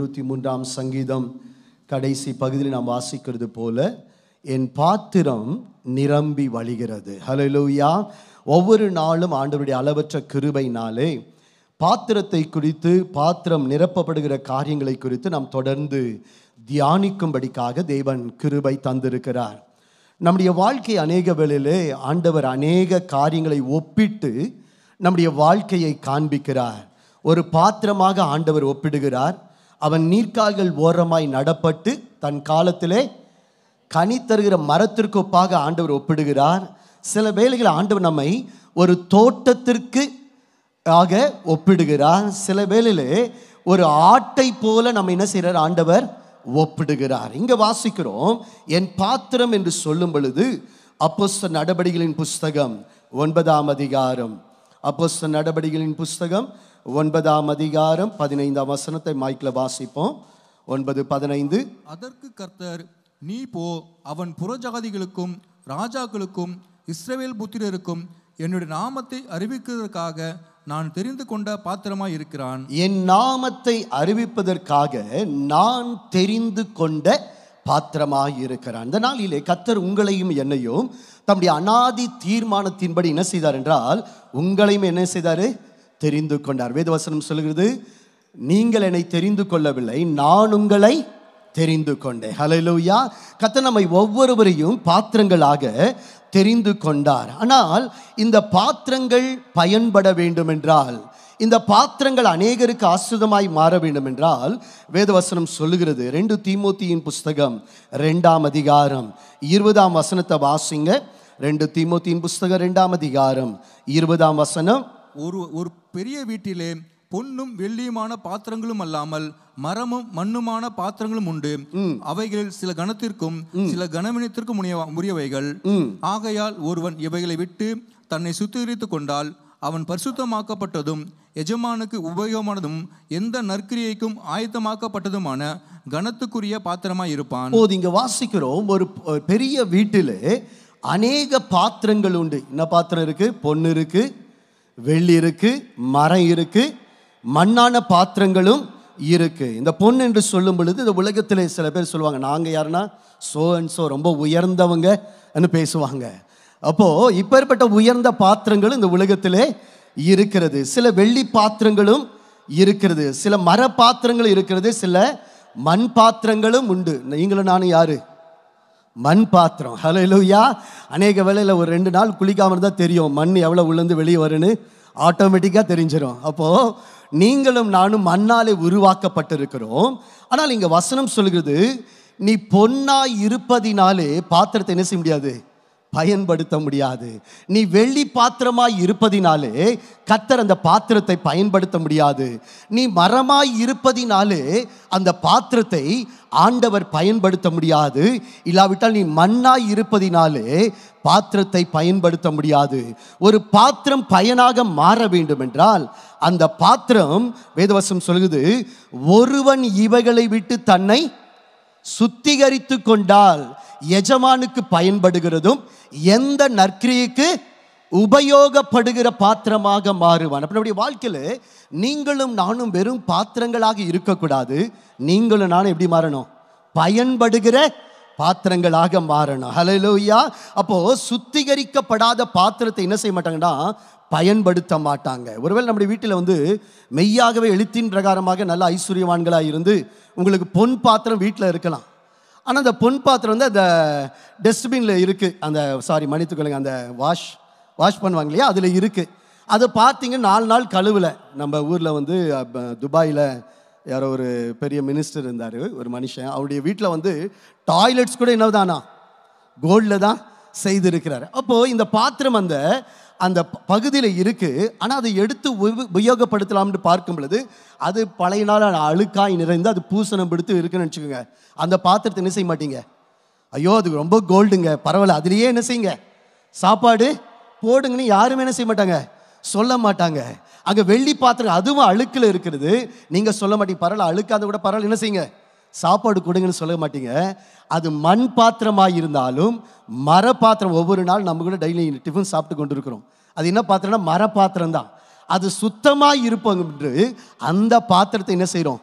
இருபத்தி மூன்றாம் சங்கீதம் கடைசி பகுதியில் நாம் வாசிக்கிறது போல என் பாத்திரம் நிரம்பி வழிகிறது ஹலலூயா ஒவ்வொரு நாளும் ஆண்டவருடைய அளவற்ற கிருபைனாலே பாத்திரத்தை குறித்து பாத்திரம் நிரப்பப்படுகிற காரியங்களை குறித்து நாம் தொடர்ந்து தியானிக்கும்படிக்காக தேவன் கிருபை தந்திருக்கிறார் நம்முடைய வாழ்க்கை அநேக வேளையிலே ஆண்டவர் அநேக காரியங்களை ஒப்பிட்டு நம்முடைய வாழ்க்கையை காண்பிக்கிறார் ஒரு பாத்திரமாக ஆண்டவர் ஒப்பிடுகிறார் அவன் நீர்க்கால்கள் ஓரமாய் நடப்பட்டு தன் காலத்திலே கனி தருகிற மரத்திற்கு ஒப்பாக ஆண்டவர் ஒப்பிடுகிறார் சில வேளைகள் ஆண்டவர் நம்மை ஒரு தோட்டத்திற்கு ஆக ஒப்பிடுகிறார் சில வேளையில் ஒரு ஆட்டை போல நம்ம என்ன செய்கிறார் ஆண்டவர் ஒப்பிடுகிறார் இங்கே வாசிக்கிறோம் என் பாத்திரம் என்று சொல்லும் பொழுது அப்போஸ்த நடபடிகளின் புஸ்தகம் ஒன்பதாம் அதிகாரம் அப்போஸ்த நடபடிகளின் புஸ்தகம் ஒன்பதாம் அதிகாரம் பதினைந்தாம் வசனத்தை மைக்கில் வாசிப்போம் ஒன்பது பதினைந்து அதற்கு கர்த்தர் நீ போ அவன் புறஜாதிகளுக்கும் ராஜாக்களுக்கும் இஸ்ரேல் புத்திரருக்கும் என்னுடைய நாமத்தை அறிவிக்கிறதற்காக நான் தெரிந்து கொண்ட பாத்திரமாய் இருக்கிறான் என் நாமத்தை அறிவிப்பதற்காக நான் தெரிந்து கொண்ட பாத்திரமாய் இருக்கிறான் இந்த நாளிலே கத்தர் உங்களையும் என்னையும் தம்முடைய அனாதி தீர்மானத்தின்படி என்ன செய்தார் என்றால் உங்களையும் என்ன செய்தாரு தெரிந்து கொண்டார் வேதவசனம் சொல்கிறது நீங்கள் என்னை தெரிந்து கொள்ளவில்லை நான் உங்களை தெரிந்து கொண்டேன் ஹலலூயா கத்த நம்மை ஒவ்வொருவரையும் பாத்திரங்களாக தெரிந்து கொண்டார் ஆனால் இந்த பாத்திரங்கள் பயன்பட வேண்டும் என்றால் இந்த பாத்திரங்கள் அநேகருக்கு ஆசிரிதமாய் மாற வேண்டும் என்றால் வேதவசனம் சொல்லுகிறது ரெண்டு தீமோத்தியின் புஸ்தகம் ரெண்டாம் அதிகாரம் இருபதாம் வசனத்தை வாசிங்க ரெண்டு தீமோத்தியின் புஸ்தகம் ரெண்டாம் அதிகாரம் இருபதாம் வசனம் ஒரு ஒரு பெரிய வீட்டிலே பொன்னும் வெள்ளியுமான பாத்திரங்களும் அல்லாமல் மரமும் மண்ணுமான பாத்திரங்களும் உண்டு அவைகளில் சில கணத்திற்கும் சில கனவினத்திற்கும் உரியவைகள் ஆகையால் ஒருவன் இவைகளை விட்டு தன்னை சுத்திகரித்துக் கொண்டால் அவன் பரிசுத்தமாக்கப்பட்டதும் எஜமானுக்கு உபயோகமானதும் எந்த நற்கிரியைக்கும் ஆயத்தமாக்கப்பட்டதுமான கனத்துக்குரிய பாத்திரமாய் இருப்பான் போது இங்க வாசிக்கிறோம் ஒரு பெரிய வீட்டிலே அநேக பாத்திரங்கள் உண்டு என்ன பாத்திரம் இருக்கு பொண்ணு இருக்கு வெள்ளி இருக்கு மரம் இருக்கு மண்ணான பாத்திரங்களும் இருக்கு இந்த பொண்ணு என்று சொல்லும் பொழுது இந்த உலகத்தில் சில பேர் சொல்லுவாங்க நாங்கள் யாருன்னா சோ அண்ட் சோ ரொம்ப உயர்ந்தவங்க பேசுவாங்க அப்போது இப்பேற்பட்ட உயர்ந்த பாத்திரங்களும் இந்த உலகத்திலே இருக்கிறது சில வெள்ளி பாத்திரங்களும் இருக்கிறது சில மர பாத்திரங்கள் இருக்கிறது சில மண் பாத்திரங்களும் உண்டு நீங்களும் நானும் யாரு மண் பாத்திரம் ஹலோ இல்லையா அநேக வேளையில் ஒரு ரெண்டு நாள் குளிக்காமல் இருந்தால் தெரியும் மண் எவ்வளோ உள்ளேருந்து வெளியே வருன்னு ஆட்டோமேட்டிக்காக தெரிஞ்சிடும் அப்போது நீங்களும் நானும் மண்ணாலே உருவாக்கப்பட்டிருக்கிறோம் ஆனால் இங்கே வசனம் சொல்கிறது நீ பொன்னாய் இருப்பதினாலே பாத்திரத்தை என்ன செய்ய முடியாது பயன்படுத்த முடியாது நீ வெள்ளி பாத்திரமாய் இருப்பதினாலே கத்தர் அந்த பாத்திரத்தை பயன்படுத்த முடியாது நீ மரமாய் இருப்பதினாலே அந்த பாத்திரத்தை ஆண்டவர் பயன்படுத்த முடியாது இல்லாவிட்டால் நீ மண்ணாய் இருப்பதினாலே பாத்திரத்தை பயன்படுத்த முடியாது ஒரு பாத்திரம் பயனாக மாற வேண்டும் என்றால் அந்த பாத்திரம் வேதவசம் சொல்லுது ஒருவன் இவைகளை விட்டு தன்னை சுத்திகரித்து கொண்டால் எஜமானுக்கு பயன்படுகிறதும் எந்த நற்கிரிக்கு உபயோகப்படுகிற பாத்திரமாக மாறுவான் அப்படி நம்முடைய வாழ்க்கையில் நீங்களும் நானும் வெறும் பாத்திரங்களாக இருக்கக்கூடாது நீங்களும் நானும் எப்படி மாறணும் பயன்படுகிற பாத்திரங்களாக மாறணும் ஹலோயா அப்போ சுத்திகரிக்கப்படாத பாத்திரத்தை என்ன செய்ய மாட்டாங்கன்னா பயன்படுத்த மாட்டாங்க ஒருவேளை நம்முடைய வீட்டில் வந்து மெய்யாகவே எழுத்தின் பிரகாரமாக நல்ல ஐஸ்வர்யவான்களாக இருந்து உங்களுக்கு பொன் பாத்திரம் வீட்டில் இருக்கலாம் ஆனால் அந்த பொன் பாத்திரம் வந்து அந்த டஸ்ட்பினில் இருக்குது அந்த சாரி மன்னித்துக்கொள்ளுங்க அந்த வாஷ் வாஷ் பண்ணுவாங்க இல்லையா அதில் இருக்குது அதை பார்த்தீங்க நாலு நாள் கழுவில் நம்ம ஊரில் வந்து துபாயில் யாரோ ஒரு பெரிய மினிஸ்டர் இருந்தார் ஒரு மனுஷன் அவருடைய வீட்டில் வந்து டாய்லெட்ஸ் கூட என்னதானா கோல்டில் தான் செய்திருக்கிறார் அப்போது இந்த பாத்திரம் அந்த அந்த பகுதியில் இருக்குது ஆனால் அதை எடுத்து உபயோகப்படுத்தலாம்னு பார்க்கும் பொழுது அது பழைய நாள் அழுக்காய் நிறைந்து அது பூசணம் பிடித்து இருக்குன்னு நினச்சிக்கோங்க அந்த பாத்திரத்தை என்ன செய்ய மாட்டீங்க ஐயோ அது ரொம்ப கோல்டுங்க பரவாயில்ல அதுலேயே என்ன செய்யுங்க சாப்பாடு போடுங்கன்னு யாரும் என்ன செய்ய மாட்டாங்க சொல்ல மாட்டாங்க அங்கே வெள்ளி பாத்திரம் அதுவும் அழுக்கில் இருக்கிறது நீங்கள் சொல்ல மாட்டீங்க பரவாயில்ல அழுக்காத கூட பரவாயில்ல என்ன செய்யுங்க சாப்பாடு கொடுங்கன்னு சொல்ல மாட்டீங்க அது மண் பாத்திரமாக இருந்தாலும் மர பாத்திரம் ஒவ்வொரு நாள் நம்ம கூட டெய்லி டிஃபன் சாப்பிட்டு கொண்டு இருக்கிறோம் அது என்ன பாத்திரம்னா மர பாத்திரம் தான் அது சுத்தமாக இருப்போம் அந்த பாத்திரத்தை என்ன செய்கிறோம்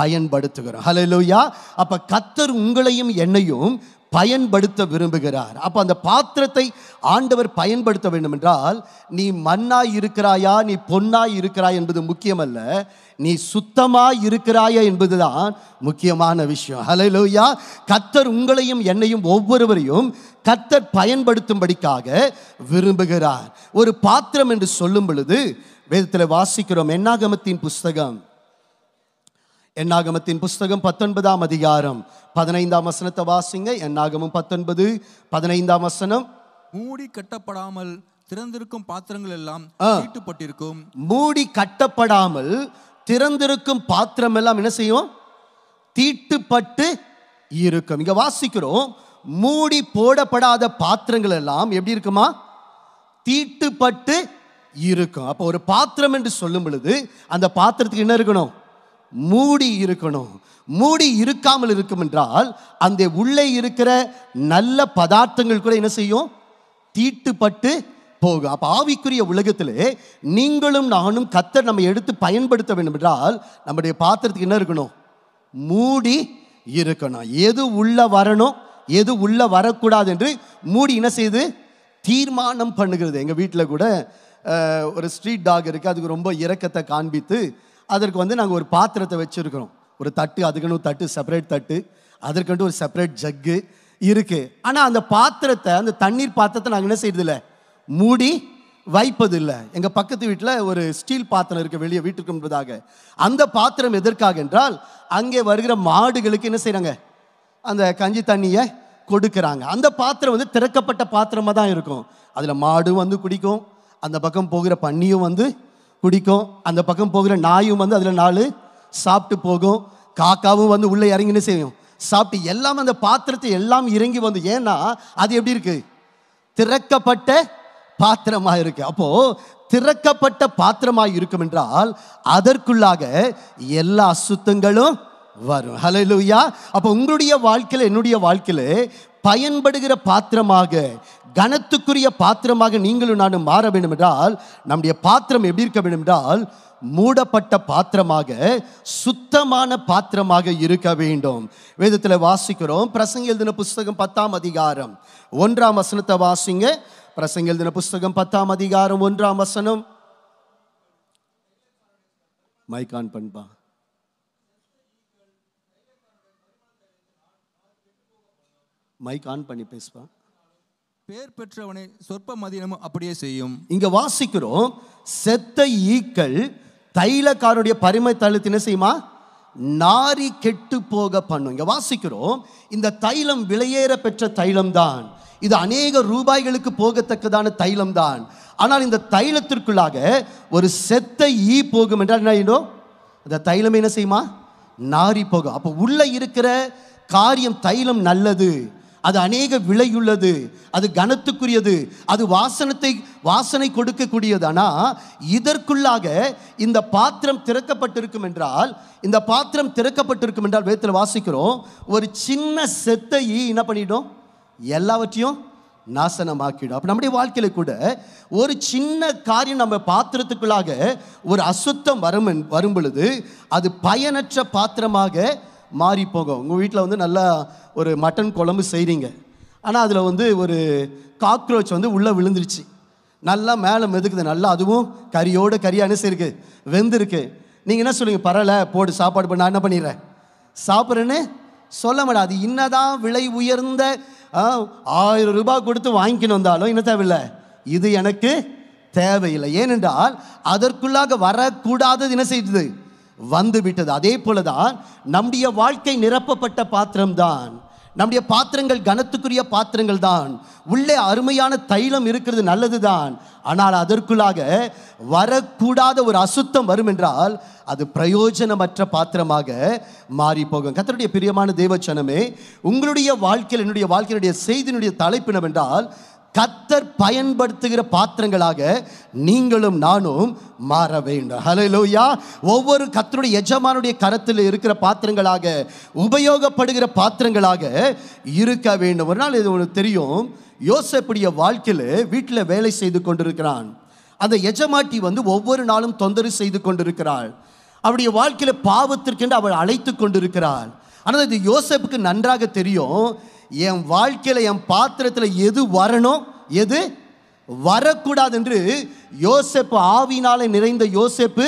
பயன்படுத்துகிறோம் ஹலோ லோயா அப்போ கத்தர் உங்களையும் என்னையும் பயன்படுத்த விரும்புகிறார் அப்போ அந்த பாத்திரத்தை ஆண்டவர் பயன்படுத்த வேண்டும் என்றால் நீ மண்ணாய் இருக்கிறாயா நீ பொன்னாய் இருக்கிறாய் என்பது முக்கியமல்ல நீ சுத்தமாய் இருக்கிறாயா என்பதுதான் முக்கியமான விஷயம் ஹலலோயா கத்தர் உங்களையும் என்னையும் ஒவ்வொருவரையும் கத்தர் பயன்படுத்தும்படிக்காக விரும்புகிறார் ஒரு பாத்திரம் என்று சொல்லும் பொழுது வேதத்தில் வாசிக்கிறோம் என்னாகமத்தின் புஸ்தகம் எண்ணாகமத்தின் புஸ்தகம் பத்தொன்பதாம் அதிகாரம் பதினைந்தாம் வசனத்தை வாசிங்க எண்ணாகமம் பத்தொன்பது பதினைந்தாம் வசனம் மூடி கட்டப்படாமல் திறந்திருக்கும் பாத்திரங்கள் எல்லாம் தீட்டுப்பட்டிருக்கும் மூடி கட்டப்படாமல் திறந்திருக்கும் பாத்திரம் எல்லாம் என்ன செய்யும் தீட்டுப்பட்டு இருக்கும் இங்க வாசிக்கிறோம் மூடி போடப்படாத பாத்திரங்கள் எல்லாம் எப்படி இருக்குமா தீட்டுப்பட்டு இருக்கும் அப்போ ஒரு பாத்திரம் என்று சொல்லும் பொழுது அந்த பாத்திரத்துக்கு என்ன இருக்கணும் மூடி இருக்கணும் மூடி இருக்காமல் இருக்கும் என்றால் அந்த உள்ளே இருக்கிற நல்ல பதார்த்தங்கள் கூட என்ன செய்யும் தீட்டுப்பட்டு போகும் அப்போ ஆவிக்குரிய உலகத்திலே நீங்களும் நானும் கத்தர் நம்ம எடுத்து பயன்படுத்த வேண்டும் என்றால் நம்முடைய பாத்திரத்துக்கு என்ன இருக்கணும் மூடி இருக்கணும் எது உள்ள வரணும் எது உள்ள வரக்கூடாது என்று மூடி என்ன செய்து தீர்மானம் பண்ணுகிறது எங்கள் வீட்டில் கூட ஒரு ஸ்ட்ரீட் டாக் இருக்குது அதுக்கு ரொம்ப இறக்கத்தை காண்பித்து அதற்கு வந்து நாங்கள் ஒரு பாத்திரத்தை வச்சுருக்கிறோம் ஒரு தட்டு அதுக்குன்னு தட்டு செப்பரேட் தட்டு அதற்குன்ட்டு ஒரு செப்பரேட் ஜக்கு இருக்குது ஆனால் அந்த பாத்திரத்தை அந்த தண்ணீர் பாத்திரத்தை நாங்கள் என்ன செய்யறதில்ல மூடி வைப்பது இல்லை எங்கள் பக்கத்து வீட்டில் ஒரு ஸ்டீல் பாத்திரம் இருக்குது வெளியே வீட்டுக்கு என்பதாக அந்த பாத்திரம் எதற்காக என்றால் அங்கே வருகிற மாடுகளுக்கு என்ன செய்கிறாங்க அந்த கஞ்சி தண்ணியை கொடுக்குறாங்க அந்த பாத்திரம் வந்து திறக்கப்பட்ட பாத்திரமாக தான் இருக்கும் அதில் மாடும் வந்து குடிக்கும் அந்த பக்கம் போகிற பன்னியும் வந்து குடிக்கும் அந்த பக்கம் போகிற நாயும் வந்து அதில் நாலு சாப்பிட்டு போகும் காக்காவும் வந்து உள்ளே இறங்கின்னு செய்யும் சாப்பிட்டு எல்லாம் அந்த பாத்திரத்தை எல்லாம் இறங்கி வந்து ஏன்னா அது எப்படி இருக்கு திறக்கப்பட்ட பாத்திரமாக இருக்கு அப்போ திறக்கப்பட்ட பாத்திரமாக இருக்கும் என்றால் அதற்குள்ளாக எல்லா அசுத்தங்களும் வரும் ஹலோ லூயா அப்போ உங்களுடைய வாழ்க்கையில் என்னுடைய வாழ்க்கையில் பயன்படுகிற பாத்திரமாக கனத்துக்குரிய பாத்திரமாக நீங்களும் நானும் மாற வேண்டும் என்றால் நம்முடைய பாத்திரம் எப்படி இருக்க வேண்டும் என்றால் மூடப்பட்ட பாத்திரமாக சுத்தமான பாத்திரமாக இருக்க வேண்டும் வேதத்தில் வாசிக்கிறோம் பிரசங்க எழுதின புஸ்தகம் பத்தாம் அதிகாரம் ஒன்றாம் வசனத்தை வாசிங்க பிரசங்க எழுதின புஸ்தகம் பத்தாம் அதிகாரம் ஒன்றாம் வசனம் மைக் பண்பா மைக் ஆன் பண்ணி பேசுவான் பேர் பெற்றவனை சொற்ப மதினமும் அப்படியே செய்யும் இங்க வாசிக்கிறோம் செத்த ஈக்கள் தைலக்காருடைய பரிமை தழுத்தின செய்யுமா நாரி கெட்டு போக பண்ணும் இங்கே வாசிக்கிறோம் இந்த தைலம் விலையேற பெற்ற தைலம் தான் இது அநேக ரூபாய்களுக்கு போகத்தக்கதான தைலம் தான் ஆனால் இந்த தைலத்திற்குள்ளாக ஒரு செத்த ஈ போகும் என்றால் என்ன ஆகிடும் இந்த தைலம் என்ன செய்யுமா நாரி போகும் அப்போ உள்ளே இருக்கிற காரியம் தைலம் நல்லது அது அநேக விலையுள்ளது அது கனத்துக்குரியது அது வாசனத்தை வாசனை கொடுக்கக்கூடியது ஆனால் இதற்குள்ளாக இந்த பாத்திரம் திறக்கப்பட்டிருக்கும் என்றால் இந்த பாத்திரம் திறக்கப்பட்டிருக்கும் என்றால் வேத்தில் வாசிக்கிறோம் ஒரு சின்ன செத்தை என்ன பண்ணிடும் எல்லாவற்றையும் நாசனமாக்கிடும் அப்போ நம்முடைய வாழ்க்கையில் கூட ஒரு சின்ன காரியம் நம்ம பாத்திரத்துக்குள்ளாக ஒரு அசுத்தம் வரும் வரும் பொழுது அது பயனற்ற பாத்திரமாக மாறி போகும் உங்கள் வீட்டில் வந்து நல்லா ஒரு மட்டன் குழம்பு செய்கிறீங்க ஆனால் அதில் வந்து ஒரு காக்ரோச் வந்து உள்ளே விழுந்துருச்சு நல்லா மேலே மெதுக்குது நல்லா அதுவும் கறியோட கறி அனுசரிக்கு வெந்திருக்கு நீங்கள் என்ன சொல்லுங்கள் பரவாயில்ல போடு சாப்பாடு பண்ண நான் என்ன பண்ணிடுறேன் சாப்பிட்றேன்னு சொல்ல மாட்டேன் அது இன்னதான் விலை உயர்ந்த ஆயிரம் ரூபாய் கொடுத்து வாங்கிக்கணும் வந்தாலும் என்ன தேவையில்லை இது எனக்கு தேவையில்லை ஏனென்றால் அதற்குள்ளாக வரக்கூடாதது என்ன செய்யுது வந்துவிட்டது அதே போலதான் நம்முடைய வாழ்க்கை நிரப்பப்பட்ட பாத்திரம்தான் நம்முடைய பாத்திரங்கள் கனத்துக்குரிய பாத்திரங்கள் தான் உள்ளே அருமையான தைலம் இருக்கிறது நல்லது தான் ஆனால் அதற்குள்ளாக வரக்கூடாத ஒரு அசுத்தம் வரும் என்றால் அது பிரயோஜனமற்ற பாத்திரமாக மாறி போகும் கத்தனுடைய பிரியமான தேவச்சனமே உங்களுடைய வாழ்க்கையில் என்னுடைய வாழ்க்கையினுடைய செய்தியினுடைய தலைப்பினம் என்றால் கத்தர் பயன்படுத்துகிற பாத்திரங்களாக நீங்களும் நானும் மாற வேண்டும் ஹலோயா ஒவ்வொரு கத்தருடைய எஜமானுடைய கரத்தில் இருக்கிற பாத்திரங்களாக உபயோகப்படுகிற பாத்திரங்களாக இருக்க வேண்டும் ஒரு நாள் இது உனக்கு தெரியும் யோசப்புடைய வாழ்க்கையில் வீட்டில் வேலை செய்து கொண்டிருக்கிறான் அந்த எஜமாட்டி வந்து ஒவ்வொரு நாளும் தொந்தரவு செய்து கொண்டிருக்கிறாள் அவருடைய வாழ்க்கையில் பாவத்திற்கென்று அவள் அழைத்து கொண்டிருக்கிறாள் ஆனால் இது யோசப்புக்கு நன்றாக தெரியும் என் வாழ்க்கையில் என் பாத்திரத்தில் எது வரணும் எது வரக்கூடாது என்று யோசப்பு ஆவினாலே நிறைந்த யோசப்பு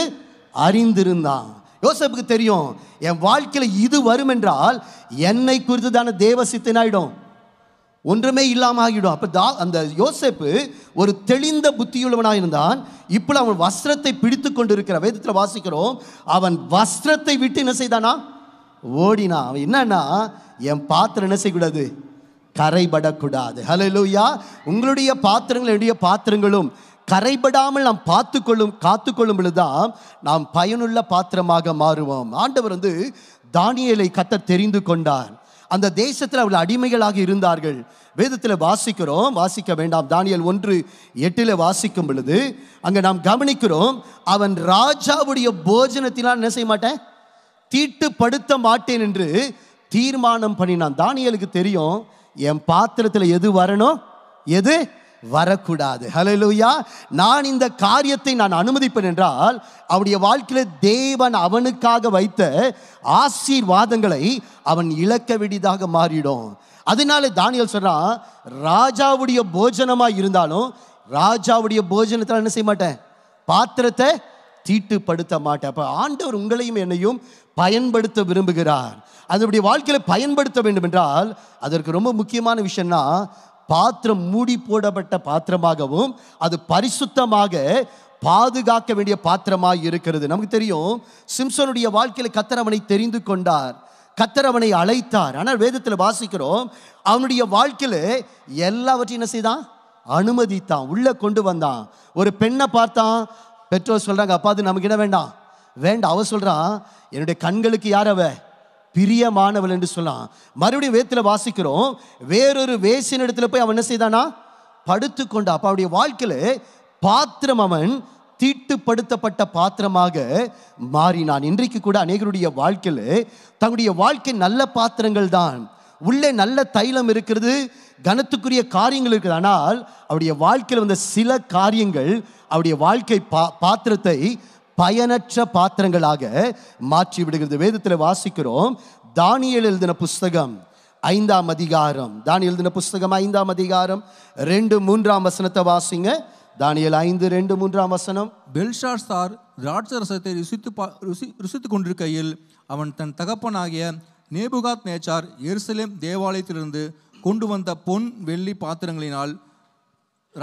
அறிந்திருந்தான் யோசப்புக்கு தெரியும் என் வாழ்க்கையில் இது வரும் என்றால் என்னை குறித்து தானே தேவ சித்தனாயிடும் ஒன்றுமே இல்லாமல் ஆகிடும் அப்போ தா அந்த யோசப்பு ஒரு தெளிந்த புத்தியுள்ளவனாக இருந்தான் இப்போ அவன் வஸ்திரத்தை பிடித்து கொண்டு இருக்கிற வேதத்தில் வாசிக்கிறோம் அவன் வஸ்திரத்தை விட்டு என்ன செய்தானா ஓடினான் அவன் என்னன்னா என் பாத்திரம் என்ன செய்யக்கூடாது கரைபடக்கூடாது ஹலோ லூயா உங்களுடைய பாத்திரங்கள் என்னுடைய பாத்திரங்களும் கரைபடாமல் நாம் பார்த்துக்கொள்ளும் காத்துக்கொள்ளும் பொழுதுதான் நாம் பயனுள்ள பாத்திரமாக மாறுவோம் ஆண்டவர் வந்து தானியலை கத்த தெரிந்து கொண்டார் அந்த தேசத்தில் அவர்கள் அடிமைகளாக இருந்தார்கள் வேதத்தில் வாசிக்கிறோம் வாசிக்க வேண்டாம் தானியல் ஒன்று எட்டில் வாசிக்கும் பொழுது அங்கே நாம் கவனிக்கிறோம் அவன் ராஜாவுடைய போஜனத்தினால் என்ன செய்ய மாட்டேன் தீட்டுப்படுத்த மாட்டேன் என்று தீர்மானம் பண்ணினான் தானியலுக்கு தெரியும் என் பாத்திரத்தில் எது வரணும் எது வரக்கூடாது லூயா நான் இந்த காரியத்தை நான் அனுமதிப்பேன் என்றால் அவனுடைய வாழ்க்கையில் தேவன் அவனுக்காக வைத்த ஆசீர்வாதங்களை அவன் இழக்க வேண்டியதாக மாறிடும் அதனால தானியல் சொல்றான் ராஜாவுடைய போஜனமா இருந்தாலும் ராஜாவுடைய போஜனத்தில் என்ன செய்ய மாட்டேன் பாத்திரத்தை தீட்டுப்படுத்த மாட்டேன் அப்போ ஆண்டவர் உங்களையும் என்னையும் பயன்படுத்த விரும்புகிறார் அதனுடைய வாழ்க்கையில் பயன்படுத்த வேண்டும் என்றால் அதற்கு ரொம்ப முக்கியமான விஷயம்னா பாத்திரம் மூடி போடப்பட்ட பாத்திரமாகவும் அது பரிசுத்தமாக பாதுகாக்க வேண்டிய பாத்திரமாக இருக்கிறது நமக்கு தெரியும் சிம்சனுடைய வாழ்க்கையில் கத்தரவனை தெரிந்து கொண்டார் கத்தரவனை அழைத்தார் ஆனால் வேதத்தில் வாசிக்கிறோம் அவனுடைய வாழ்க்கையில் எல்லாவற்றையும் என்ன செய்தான் அனுமதித்தான் உள்ளே கொண்டு வந்தான் ஒரு பெண்ணை பார்த்தான் பெற்றோர் சொல்கிறாங்க அப்பா அது நமக்கு என்ன வேண்டாம் வேண்டாம் அவன் சொல்கிறான் என்னுடைய கண்களுக்கு யார் அவ பிரியமானவள் என்று சொல்லலாம் மறுபடியும் வேத்தில் வாசிக்கிறோம் வேறொரு வேசின் இடத்துல போய் அவன் என்ன செய்தானா படுத்து கொண்டா அப்போ அவருடைய வாழ்க்கையில் பாத்திரம் அவன் தீட்டுப்படுத்தப்பட்ட பாத்திரமாக மாறினான் இன்றைக்கு கூட அநேகருடைய வாழ்க்கையில் தங்களுடைய வாழ்க்கை நல்ல பாத்திரங்கள் தான் உள்ளே நல்ல தைலம் இருக்கிறது கனத்துக்குரிய காரியங்கள் இருக்குது ஆனால் அவருடைய வாழ்க்கையில் வந்த சில காரியங்கள் அவருடைய வாழ்க்கை பா பாத்திரத்தை பயனற்ற பாத்திரங்களாக மாற்றி விடுகிறது வேதத்தில் வாசிக்கிறோம் தானியல் எழுதின புஸ்தகம் ஐந்தாம் அதிகாரம் தானியல் எழுதின புஸ்தகம் ஐந்தாம் அதிகாரம் ரெண்டு மூன்றாம் வசனத்தை வாசிங்க தானியல் ஐந்து ரெண்டு மூன்றாம் வசனம் பெல்ஷார் சார் ராட்சரசத்தை ருசித்து பா ருசி ருசித்து கொண்டிருக்கையில் அவன் தன் தகப்பனாகிய நேபுகாத் நேச்சார் எருசலேம் தேவாலயத்திலிருந்து கொண்டு வந்த பொன் வெள்ளி பாத்திரங்களினால்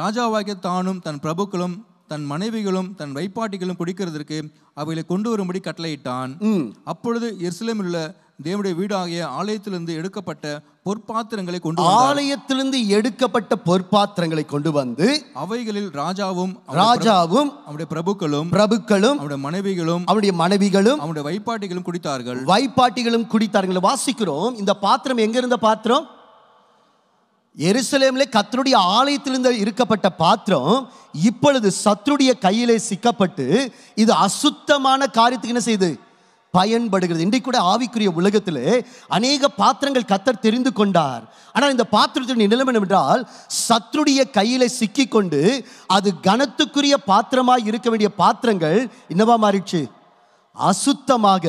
ராஜாவாகிய தானும் தன் பிரபுக்களும் தன் மனைவிகளும் தன் வைப்பாட்டிகளும் குடிக்கிறதற்கு அவைகளை கொண்டு வரும்படி கட்டளையிட்டான் அப்பொழுது எருசலேமில் உள்ள தேவனுடைய வீடாகிய ஆலயத்திலிருந்து எடுக்கப்பட்ட பொற்பாத்திரங்களை கொண்டு ஆலயத்திலிருந்து எடுக்கப்பட்ட பொற்பாத்திரங்களை கொண்டு வந்து அவைகளில் ராஜாவும் ராஜாவும் அவருடைய பிரபுக்களும் பிரபுக்களும் அவருடைய மனைவிகளும் அவருடைய மனைவிகளும் அவருடைய வைப்பாட்டிகளும் குடித்தார்கள் வைப்பாட்டிகளும் குடித்தார்கள் வாசிக்கிறோம் இந்த பாத்திரம் எங்க இருந்த பாத்திரம் எருசலேம்ல கத்தனுடைய ஆலயத்திலிருந்து இருக்கப்பட்ட பாத்திரம் இப்பொழுது சத்ருடைய கையிலே சிக்கப்பட்டு இது அசுத்தமான காரியத்துக்கு என்ன செய்யுது பயன்படுகிறது இன்றைக்கு கூட ஆவிக்குரிய உலகத்தில் அநேக பாத்திரங்கள் கத்தர் தெரிந்து கொண்டார் ஆனால் இந்த பாத்திரத்தின் நிலம் என்னவென்றால் சத்ருடைய கையிலே சிக்கி கொண்டு அது கனத்துக்குரிய பாத்திரமாக இருக்க வேண்டிய பாத்திரங்கள் என்னவா மாறிடுச்சு அசுத்தமாக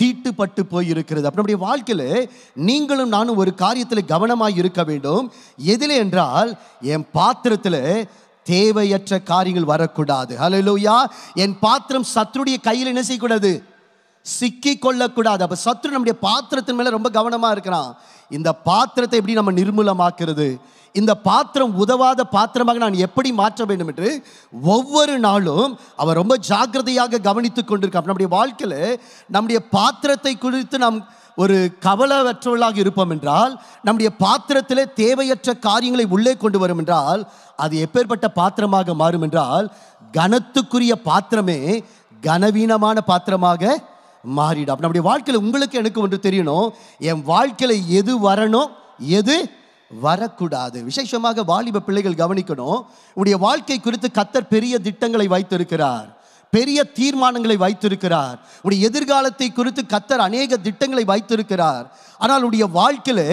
தீட்டுப்பட்டு போயிருக்கிறது அப்போ நம்முடைய வாழ்க்கையில் நீங்களும் நானும் ஒரு காரியத்தில் கவனமாக இருக்க வேண்டும் எதில் என்றால் என் பாத்திரத்தில் தேவையற்ற காரியங்கள் வரக்கூடாது ஹலோயா என் பாத்திரம் சத்ருடைய கையில் என்ன செய்யக்கூடாது சிக்கி கொள்ளக்கூடாது அப்போ சத்ரு நம்முடைய பாத்திரத்தின் மேலே ரொம்ப கவனமாக இருக்கிறான் இந்த பாத்திரத்தை எப்படி நம்ம நிர்மூலமாக்குறது இந்த பாத்திரம் உதவாத பாத்திரமாக நான் எப்படி மாற்ற வேண்டும் என்று ஒவ்வொரு நாளும் அவர் ரொம்ப ஜாக்கிரதையாக கவனித்து கொண்டிருக்க நம்முடைய வாழ்க்கையில் நம்முடைய பாத்திரத்தை குறித்து நாம் ஒரு கவலவற்றவர்களாக இருப்போம் என்றால் நம்முடைய பாத்திரத்தில் தேவையற்ற காரியங்களை உள்ளே கொண்டு வரும் என்றால் அது எப்பேற்பட்ட பாத்திரமாக மாறும் என்றால் கனத்துக்குரிய பாத்திரமே கனவீனமான பாத்திரமாக மாறிடும் நம்முடைய வாழ்க்கையில் உங்களுக்கு எனக்கு ஒன்று தெரியணும் என் வாழ்க்கையில் எது வரணும் எது வரக்கூடாது விசேஷமாக வாலிப பிள்ளைகள் கவனிக்கணும் உடைய வாழ்க்கை குறித்து கத்தர் பெரிய திட்டங்களை வைத்திருக்கிறார் பெரிய தீர்மானங்களை வைத்திருக்கிறார் உடைய எதிர்காலத்தை குறித்து கத்தர் அநேக திட்டங்களை வைத்திருக்கிறார் ஆனால் உடைய வாழ்க்கையில்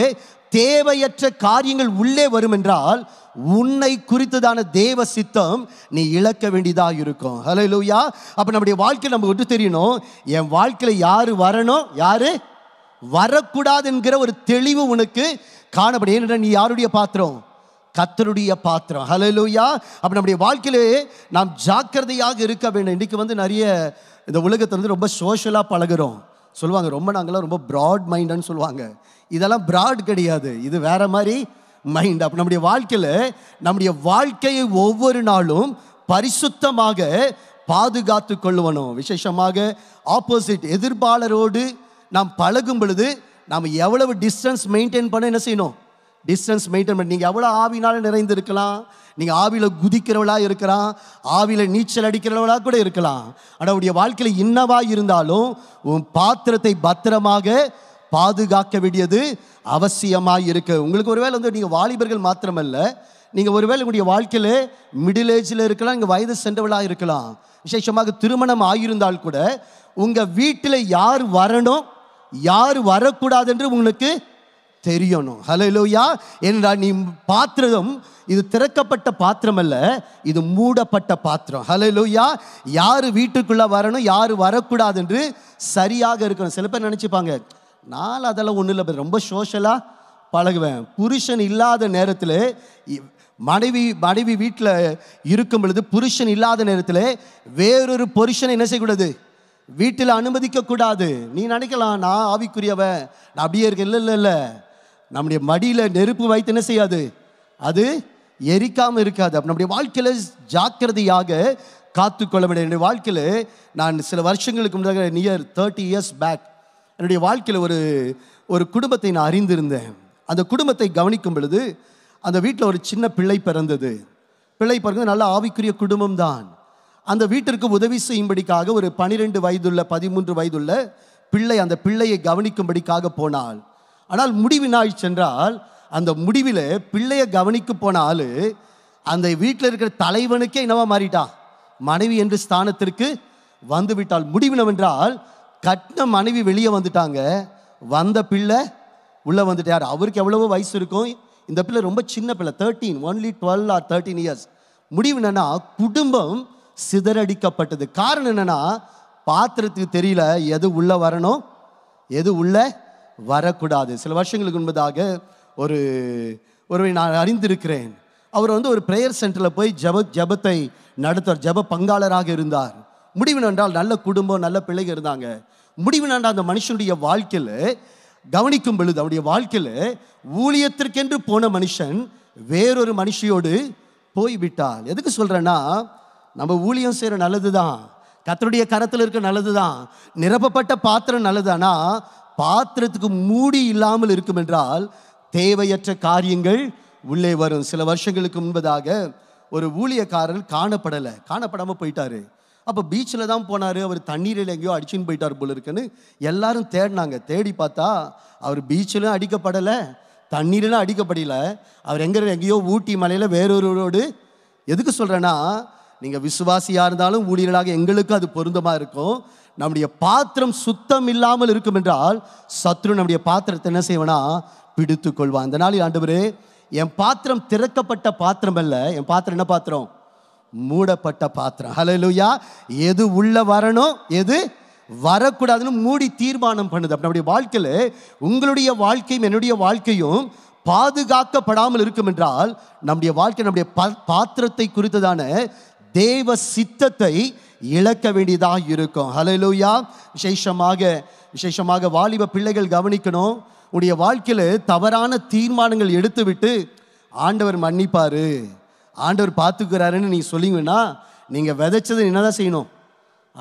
தேவையற்ற காரியங்கள் உள்ளே வரும் என்றால் உன்னை குறித்ததான தேவ சித்தம் நீ இழக்க வேண்டியதா இருக்கும் ஹலோ லூயா அப்ப நம்முடைய வாழ்க்கை நம்ம ஒன்று தெரியணும் என் வாழ்க்கையில யாரு வரணும் யாரு வரக்கூடாது என்கிற ஒரு தெளிவு உனக்கு காணப்படும் ஏனென்ற நீ யாருடைய பாத்திரம் கத்தருடைய பாத்திரம் ஹலலூயா அப்படி நம்முடைய வாழ்க்கையிலே நாம் ஜாக்கிரதையாக இருக்க வேண்டும் இன்றைக்கி வந்து நிறைய இந்த உலகத்தை வந்து ரொம்ப சோஷியலாக பழகிறோம் சொல்லுவாங்க ரொம்ப நாங்களாம் ரொம்ப ப்ராட் மைண்டுன்னு சொல்லுவாங்க இதெல்லாம் ப்ராட் கிடையாது இது வேற மாதிரி மைண்ட் அப்போ நம்முடைய வாழ்க்கையில் நம்முடைய வாழ்க்கையை ஒவ்வொரு நாளும் பரிசுத்தமாக பாதுகாத்து கொள்ளுவனும் விசேஷமாக ஆப்போசிட் எதிர்ப்பாளரோடு நாம் பழகும் பொழுது நாம் எவ்வளவு டிஸ்டன்ஸ் மெயின்டைன் பண்ண என்ன செய்யணும் டிஸ்டன்ஸ் மெயின்டைன் பண்ணி நீங்கள் எவ்வளோ ஆவினால் நிறைந்திருக்கலாம் நீங்கள் ஆவியில் குதிக்கிறவளாக இருக்கலாம் ஆவியில் நீச்சல் அடிக்கிறவளாக கூட இருக்கலாம் ஆனால் உடைய வாழ்க்கையில் இன்னவா இருந்தாலும் உன் பாத்திரத்தை பத்திரமாக பாதுகாக்க வேண்டியது அவசியமாக இருக்குது உங்களுக்கு ஒருவேளை வந்து நீங்கள் வாலிபர்கள் மாத்திரமல்ல நீங்கள் ஒருவேளை உங்களுடைய வாழ்க்கையில் மிடில் ஏஜில் இருக்கலாம் நீங்கள் வயது சென்றவளாக இருக்கலாம் விசேஷமாக திருமணம் ஆகியிருந்தால் கூட உங்கள் வீட்டில் யார் வரணும் யார் வரக்கூடாது என்று உங்களுக்கு தெரியணும் ஹலோ ஹலோயா என்றால் நீ பாத்திரம் இது திறக்கப்பட்ட பாத்திரம் அல்ல இது மூடப்பட்ட பாத்திரம் ஹலோ ஹலோயா யார் வீட்டுக்குள்ளே வரணும் யார் வரக்கூடாது என்று சரியாக இருக்கணும் சில பேர் நினச்சிப்பாங்க நான் அதெல்லாம் ஒன்றும் இல்லை ரொம்ப சோஷலாக பழகுவேன் புருஷன் இல்லாத நேரத்தில் மனைவி மனைவி வீட்டில் இருக்கும் பொழுது புருஷன் இல்லாத நேரத்தில் வேறொரு புருஷனை என்ன செய்யக்கூடாது வீட்டில் அனுமதிக்க கூடாது நீ நினைக்கலாம் நான் ஆவிக்குரியவன் நான் அப்படியே இருக்க இல்லை இல்லை இல்லை நம்முடைய மடியில் நெருப்பு வைத்து என்ன செய்யாது அது எரிக்காமல் இருக்காது அப்போ நம்முடைய வாழ்க்கையில் ஜாக்கிரதையாக காத்துக்கொள்ள முடியும் என்னுடைய வாழ்க்கையில் நான் சில வருஷங்களுக்கு முன்னாடி நியர் தேர்ட்டி இயர்ஸ் பேக் என்னுடைய வாழ்க்கையில் ஒரு ஒரு குடும்பத்தை நான் அறிந்திருந்தேன் அந்த குடும்பத்தை கவனிக்கும் பொழுது அந்த வீட்டில் ஒரு சின்ன பிள்ளை பிறந்தது பிள்ளை பிறந்தது நல்ல ஆவிக்குரிய குடும்பம் தான் அந்த வீட்டிற்கு உதவி செய்யும்படிக்காக ஒரு பனிரெண்டு வயதுள்ள பதிமூன்று வயதுள்ள பிள்ளை அந்த பிள்ளையை கவனிக்கும்படிக்காக போனாள் ஆனால் முடிவினாய் சென்றால் அந்த முடிவில் பிள்ளையை கவனிக்க போன அந்த வீட்டில் இருக்கிற தலைவனுக்கே என்னவா மாறிட்டான் மனைவி என்று ஸ்தானத்திற்கு வந்து முடிவினவென்றால் கட்டின மனைவி வெளியே வந்துட்டாங்க வந்த பிள்ளை உள்ளே வந்துட்டார் அவருக்கு எவ்வளவோ வயசு இருக்கும் இந்த பிள்ளை ரொம்ப சின்ன பிள்ளை thirteen only twelve or thirteen years முடிவு என்னன்னா குடும்பம் சிதறடிக்கப்பட்டது காரணம் என்னன்னா பாத்திரத்துக்கு தெரியல எது உள்ளே வரணும் எது உள்ளே வரக்கூடாது சில வருஷங்களுக்கு முன்பதாக ஒரு ஒருவை நான் அறிந்திருக்கிறேன் அவர் வந்து ஒரு ப்ரேயர் சென்டரில் போய் ஜப ஜபத்தை நடத்துவார் ஜப பங்காளராக இருந்தார் முடிவு நன்றால் நல்ல குடும்பம் நல்ல பிள்ளைங்க இருந்தாங்க முடிவு என்றால் அந்த மனுஷனுடைய வாழ்க்கையில் கவனிக்கும் பொழுது அவருடைய வாழ்க்கையில் ஊழியத்திற்கென்று போன மனுஷன் வேறொரு மனுஷியோடு போய்விட்டால் எதுக்கு சொல்கிறேன்னா நம்ம ஊழியம் செய்கிற நல்லது தான் கத்தருடைய கரத்தில் இருக்க நல்லது தான் நிரப்பப்பட்ட பாத்திரம் ஆனால் பாத்திரத்துக்கு மூடி இல்லாமல் இருக்கும் என்றால் தேவையற்ற காரியங்கள் உள்ளே வரும் சில வருஷங்களுக்கு முன்பதாக ஒரு ஊழியக்காரர் காணப்படலை காணப்படாமல் போயிட்டாரு அப்போ பீச்சில் தான் போனார் அவர் தண்ணீரில் எங்கேயோ அடிச்சுன்னு போயிட்டார் போல இருக்குன்னு எல்லாரும் தேடினாங்க தேடி பார்த்தா அவர் பீச்சிலும் அடிக்கப்படலை தண்ணீரிலும் அடிக்கப்படலை அவர் எங்கே எங்கேயோ ஊட்டி மலையில் வேறொருவரோடு எதுக்கு சொல்கிறேன்னா நீங்கள் விசுவாசியாக இருந்தாலும் ஊழியர்களாக எங்களுக்கு அது பொருந்தமாக இருக்கும் நம்முடைய பாத்திரம் சுத்தம் இல்லாமல் இருக்கும் என்றால் சத்ரு நம்முடைய பாத்திரத்தை என்ன செய்வனா பிடித்து கொள்வான் அந்த நாளில் ஆண்டவரே என் பாத்திரம் திறக்கப்பட்ட பாத்திரம் அல்ல என் பாத்திரம் என்ன பாத்திரம் மூடப்பட்ட பாத்திரம் ஹலோ லூயா எது உள்ள வரணும் எது வரக்கூடாதுன்னு மூடி தீர்மானம் பண்ணுது அப்படி நம்முடைய வாழ்க்கையில் உங்களுடைய வாழ்க்கையும் என்னுடைய வாழ்க்கையும் பாதுகாக்கப்படாமல் இருக்கும் என்றால் நம்முடைய வாழ்க்கை நம்முடைய பாத்திரத்தை குறித்ததான தேவ சித்தத்தை இழக்க வேண்டியதாக இருக்கும் ஹலலூயா விசேஷமாக விசேஷமாக வாலிப பிள்ளைகள் கவனிக்கணும் உடைய வாழ்க்கையில் தவறான தீர்மானங்கள் எடுத்துவிட்டு ஆண்டவர் மன்னிப்பார் ஆண்டவர் பார்த்துக்கிறாருன்னு நீங்கள் சொல்லிங்கன்னா நீங்கள் விதைச்சது என்னதான் செய்யணும்